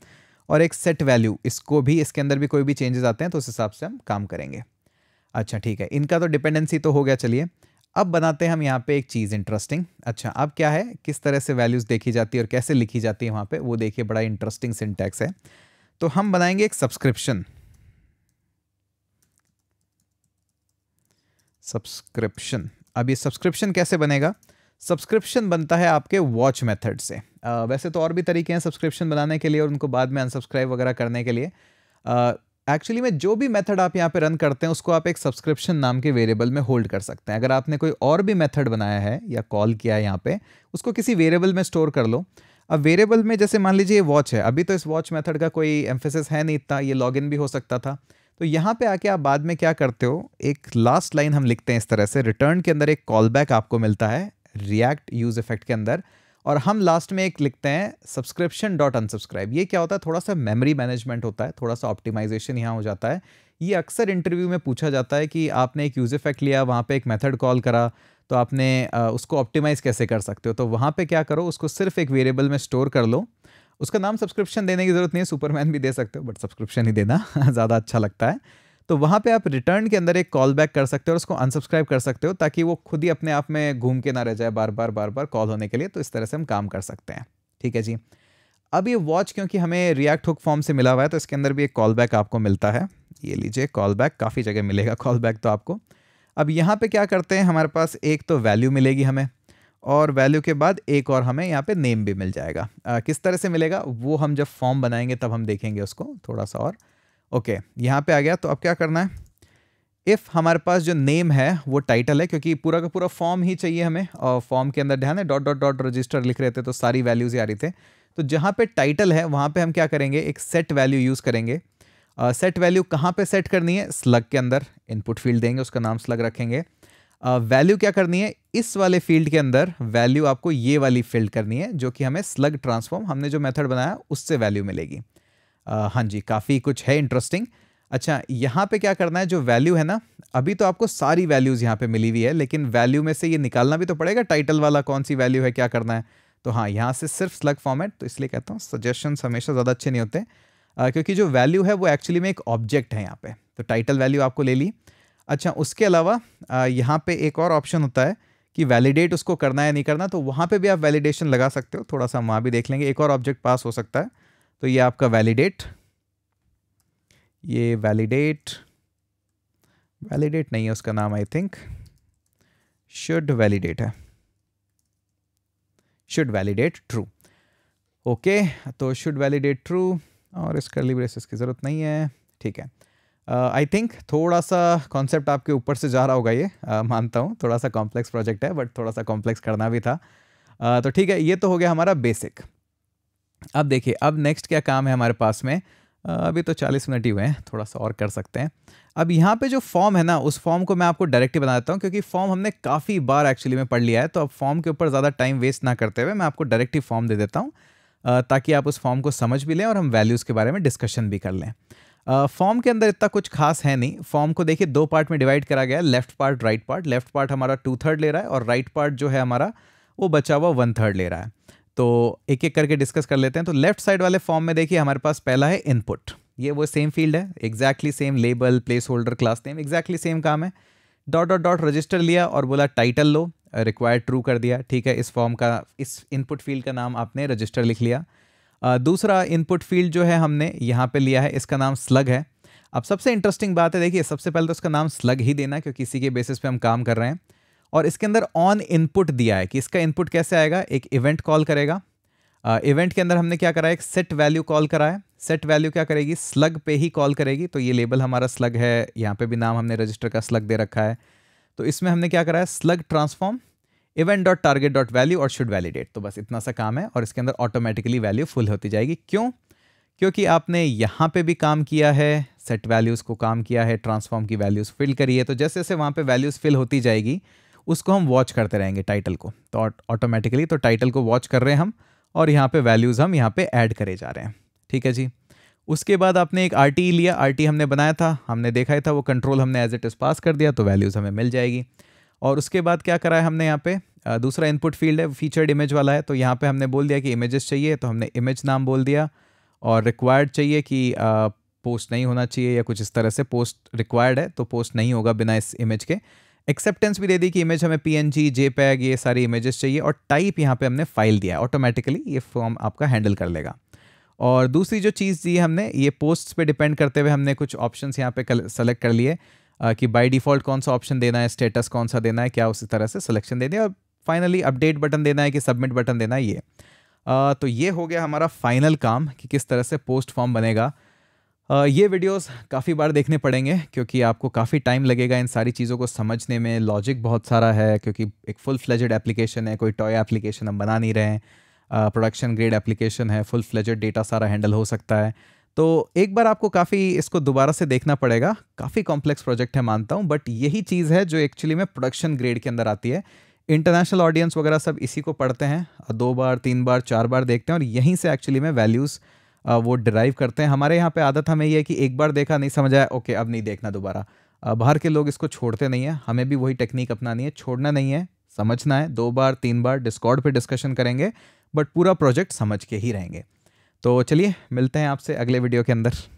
और एक सेट वैल्यू इसको भी इसके अंदर भी कोई भी चेंजेस आते हैं तो उस हिसाब से हम काम करेंगे अच्छा ठीक है इनका तो डिपेंडेंसी तो हो गया चलिए अब बनाते हैं हम यहाँ पर एक चीज़ इंटरेस्टिंग अच्छा अब क्या है किस तरह से वैल्यूज़ देखी जाती है और कैसे लिखी जाती है वहाँ पर वो देखिए बड़ा इंटरेस्टिंग सिंटैक्स है तो हम बनाएंगे एक सब्सक्रिप्शन सब्सक्रिप्शन अब ये सब्सक्रिप्शन कैसे बनेगा सब्सक्रिप्शन बनता है आपके वॉच मेथड से आ, वैसे तो और भी तरीके हैं सब्सक्रिप्शन बनाने के लिए और उनको बाद में अनसब्सक्राइब वगैरह करने के लिए एक्चुअली में जो भी मेथड आप यहाँ पे रन करते हैं उसको आप एक सब्सक्रिप्शन नाम के वेरिएबल में होल्ड कर सकते हैं अगर आपने कोई और भी मेथड बनाया है या कॉल किया है यहाँ पर उसको किसी वेरिएबल में स्टोर कर लो अब वेरिएबल में जैसे मान लीजिए ये वॉच है अभी तो इस वॉच मेथड का कोई एम्फेसिस है नहीं इतना ये लॉग भी हो सकता था तो यहाँ पे आके आप बाद में क्या करते हो एक लास्ट लाइन हम लिखते हैं इस तरह से रिटर्न के अंदर एक कॉल बैक आपको मिलता है रिएक्ट यूज इफेक्ट के अंदर और हम लास्ट में एक लिखते हैं सब्सक्रिप्शन डॉट अनसब्सक्राइब ये क्या होता है थोड़ा सा मेमोरी मैनेजमेंट होता है थोड़ा सा ऑप्टिमाइजेशन यहाँ हो जाता है ये अक्सर इंटरव्यू में पूछा जाता है कि आपने एक यूज इफेक्ट लिया वहाँ पर एक मैथड कॉल करा तो आपने उसको ऑप्टिमाइज़ कैसे कर सकते हो तो वहाँ पर क्या करो उसको सिर्फ एक वेरिएबल में स्टोर कर लो उसका नाम सब्सक्रिप्शन देने की ज़रूरत नहीं है सुपरमैन भी दे सकते हो बट सब्सक्रिप्शन ही देना ज़्यादा अच्छा लगता है तो वहाँ पे आप रिटर्न के अंदर एक कॉल बैक कर सकते हो और उसको अनसब्सक्राइब कर सकते हो ताकि वो खुद ही अपने आप में घूम के ना रह जाए बार बार बार बार कॉल होने के लिए तो इस तरह से हम काम कर सकते हैं ठीक है जी अब ये वॉच क्योंकि हमें रिएक्ट हुक फॉर्म से मिला हुआ है तो इसके अंदर भी एक कॉल बैक आपको मिलता है ये लीजिए कॉल बैक काफ़ी जगह मिलेगा कॉल बैक तो आपको अब यहाँ पर क्या करते हैं हमारे पास एक तो वैल्यू मिलेगी हमें और वैल्यू के बाद एक और हमें यहाँ पे नेम भी मिल जाएगा आ, किस तरह से मिलेगा वो हम जब फॉर्म बनाएंगे तब हम देखेंगे उसको थोड़ा सा और ओके यहाँ पे आ गया तो अब क्या करना है इफ़ हमारे पास जो नेम है वो टाइटल है क्योंकि पूरा का पूरा फॉर्म ही चाहिए हमें और फॉर्म के अंदर ध्यान है डॉट डॉट डॉट रजिस्टर लिख रहे थे तो सारी वैल्यूज़ ही आ रही थे तो जहाँ पे टाइटल है वहाँ पर हम क्या करेंगे एक सेट वैल्यू यूज़ करेंगे सेट वैल्यू कहाँ पर सेट करनी है स्लग के अंदर इनपुट फील्ड देंगे उसका नाम स्लग रखेंगे वैल्यू क्या करनी है इस वाले फील्ड के अंदर वैल्यू आपको ये वाली फील्ड करनी है जो कि हमें स्लग ट्रांसफॉर्म हमने जो मेथड बनाया उससे वैल्यू मिलेगी uh, हाँ जी काफ़ी कुछ है इंटरेस्टिंग अच्छा यहाँ पे क्या करना है जो वैल्यू है ना अभी तो आपको सारी वैल्यूज़ यहाँ पे मिली हुई है लेकिन वैल्यू में से ये निकालना भी तो पड़ेगा टाइटल वाला कौन सी वैल्यू है क्या करना है तो हाँ यहाँ से सिर्फ स्लग फॉर्मेट तो इसलिए कहता हूँ सजेशन हमेशा ज़्यादा अच्छे नहीं होते uh, क्योंकि जो वैल्यू है वो एक्चुअली में एक ऑब्जेक्ट है यहाँ पर तो टाइटल वैल्यू आपको ले ली uh, अच्छा उसके अलावा यहाँ पे एक और ऑप्शन होता है कि वैलिडेट उसको करना है नहीं करना तो वहाँ पे भी आप वैलिडेशन लगा सकते हो थोड़ा सा वहाँ भी देख लेंगे एक और ऑब्जेक्ट पास हो सकता है तो ये आपका वैलिडेट ये वैलिडेट वैलिडेट नहीं है उसका नाम आई थिंक शुड वैलिडेट है शुड वैलिडेट ट्रू ओके तो शुड वैलिडेट ट्रू और इस कर्ली ब्रेसेस की ज़रूरत नहीं है ठीक है आई uh, थिंक थोड़ा सा कॉन्सेप्ट आपके ऊपर से जा रहा होगा ये uh, मानता हूँ थोड़ा सा कॉम्प्लेक्स प्रोजेक्ट है बट थोड़ा सा कॉम्प्लेक्स करना भी था uh, तो ठीक है ये तो हो गया हमारा बेसिक अब देखिए अब नेक्स्ट क्या काम है हमारे पास में uh, अभी तो 40 मिनट ही हुए हैं थोड़ा सा और कर सकते हैं अब यहाँ पे जो फॉर्म है ना उस फॉर्म को मैं आपको डायरेक्ट ही बना देता हूँ क्योंकि फॉर्म हमने काफ़ी बार एक्चुअली में पढ़ लिया है तो अब फॉर्म के ऊपर ज़्यादा टाइम वेस्ट ना करते हुए मैं आपको डायरेक्ट ही फॉर्म दे देता हूँ uh, ताकि आप उस फॉर्म को समझ भी लें और हम वैल्यूज़ के बारे में डिस्कशन भी कर लें फॉर्म के अंदर इतना कुछ खास है नहीं फॉर्म को देखिए दो पार्ट में डिवाइड करा गया left part right part left part हमारा टू थर्ड ले रहा है और राइट पार्ट जो है हमारा वो बचा हुआ वन थर्ड ले रहा है तो एक एक करके डिस्कस कर लेते हैं तो लेफ्ट साइड वाले फॉर्म में देखिए हमारे पास पहला है इनपुट ये वो सेम फील्ड है exactly same label placeholder class name exactly same काम है डॉट डॉट डॉट रजिस्टर लिया और बोला टाइटल लो रिक्वायर्ड ट्रू कर दिया ठीक है इस फॉर्म का इस इनपुट फील्ड का नाम आपने रजिस्टर लिख लिया दूसरा इनपुट फील्ड जो है हमने यहाँ पे लिया है इसका नाम स्लग है अब सबसे इंटरेस्टिंग बात है देखिए सबसे पहले तो उसका नाम स्लग ही देना क्योंकि इसी के बेसिस पे हम काम कर रहे हैं और इसके अंदर ऑन इनपुट दिया है कि इसका इनपुट कैसे आएगा एक इवेंट कॉल करेगा इवेंट uh, के अंदर हमने क्या करा है एक सेट वैल्यू कॉल करा है सेट वैल्यू क्या करेगी स्लग पे ही कॉल करेगी तो ये लेबल हमारा स्लग है यहाँ पे भी नाम हमने रजिस्टर का स्लग दे रखा है तो इसमें हमने क्या करा है slug transform event dot target dot value और शुड वैलिडेट तो बस इतना सा काम है और इसके अंदर ऑटोमेटिकली वैल्यू फुल होती जाएगी क्यों क्योंकि आपने यहाँ पे भी काम किया है सेट वैल्यूज़ को काम किया है ट्रांसफॉर्म की वैल्यूज़ फिल करी है तो जैसे जैसे वहाँ पे वैल्यूज़ फिल होती जाएगी उसको हम वॉच करते रहेंगे टाइटल को तो ऑटोमेटिकली तो टाइटल को वॉच कर रहे हैं हम और यहाँ पे वैल्यूज़ हम यहाँ पे ऐड करे जा रहे हैं ठीक है जी उसके बाद आपने एक आर लिया आर हमने बनाया था हमने देखा था वो कंट्रोल हमने एज इट इज़ पास कर दिया तो वैल्यूज़ हमें मिल जाएगी और उसके बाद क्या करा है हमने यहाँ पे दूसरा इनपुट फील्ड है फीचर्ड इमेज वाला है तो यहाँ पे हमने बोल दिया कि इमेजेस चाहिए तो हमने इमेज नाम बोल दिया और रिक्वायर्ड चाहिए कि पोस्ट नहीं होना चाहिए या कुछ इस तरह से पोस्ट रिक्वायर्ड है तो पोस्ट नहीं होगा बिना इस इमेज के एक्सेप्टेंस भी दे दी कि इमेज हमें P N G JPEG ये सारी इमेजेस चाहिए और टाइप यहाँ पे हमने फाइल दिया ऑटोमेटिकली ये फॉर्म आपका हैंडल कर लेगा और दूसरी जो चीज़ दी हमने ये पोस्ट पे डिपेंड करते हुए हमने कुछ ऑप्शंस यहाँ पे सेलेक्ट कर लिए Uh, कि बाय डिफ़ॉल्ट कौन सा ऑप्शन देना है स्टेटस कौन सा देना है क्या उसी तरह से सिलेक्शन दे दें और फाइनली अपडेट बटन देना है कि सबमिट बटन देना है ये आ, uh, तो ये हो गया हमारा फाइनल काम कि किस तरह से पोस्ट फॉर्म बनेगा आ, uh, ये वीडियोस काफ़ी बार देखने पड़ेंगे क्योंकि आपको काफ़ी टाइम लगेगा इन सारी चीज़ों को समझने में लॉजिक बहुत सारा है क्योंकि एक फुल फ्लैजड एप्लीकेशन है कोई टॉय एप्लीकेशन हम बना नहीं रहे हैं प्रोडक्शन ग्रेड एप्लीकेशन है फुल फ्लेजड डेटा सारा हैंडल हो सकता है तो एक बार आपको काफ़ी इसको दोबारा से देखना पड़ेगा काफ़ी कॉम्प्लेक्स प्रोजेक्ट है मानता हूँ बट यही चीज़ है जो एक्चुअली में प्रोडक्शन ग्रेड के अंदर आती है इंटरनेशनल ऑडियंस वगैरह सब इसी को पढ़ते हैं दो बार तीन बार चार बार देखते हैं और यहीं से एक्चुअली में वैल्यूज़ वो ड्राइव करते हैं हमारे यहाँ पे आदत हमें ये है कि एक बार देखा नहीं समझ आया ओके अब नहीं देखना दोबारा बाहर के लोग इसको छोड़ते नहीं है हमें भी वही टेक्निक अपनानी है छोड़ना नहीं है समझना है दो बार तीन बार डिस्कॉर्ड पर डिस्कशन करेंगे बट पूरा प्रोजेक्ट समझ के ही रहेंगे तो चलिए मिलते हैं आपसे अगले वीडियो के अंदर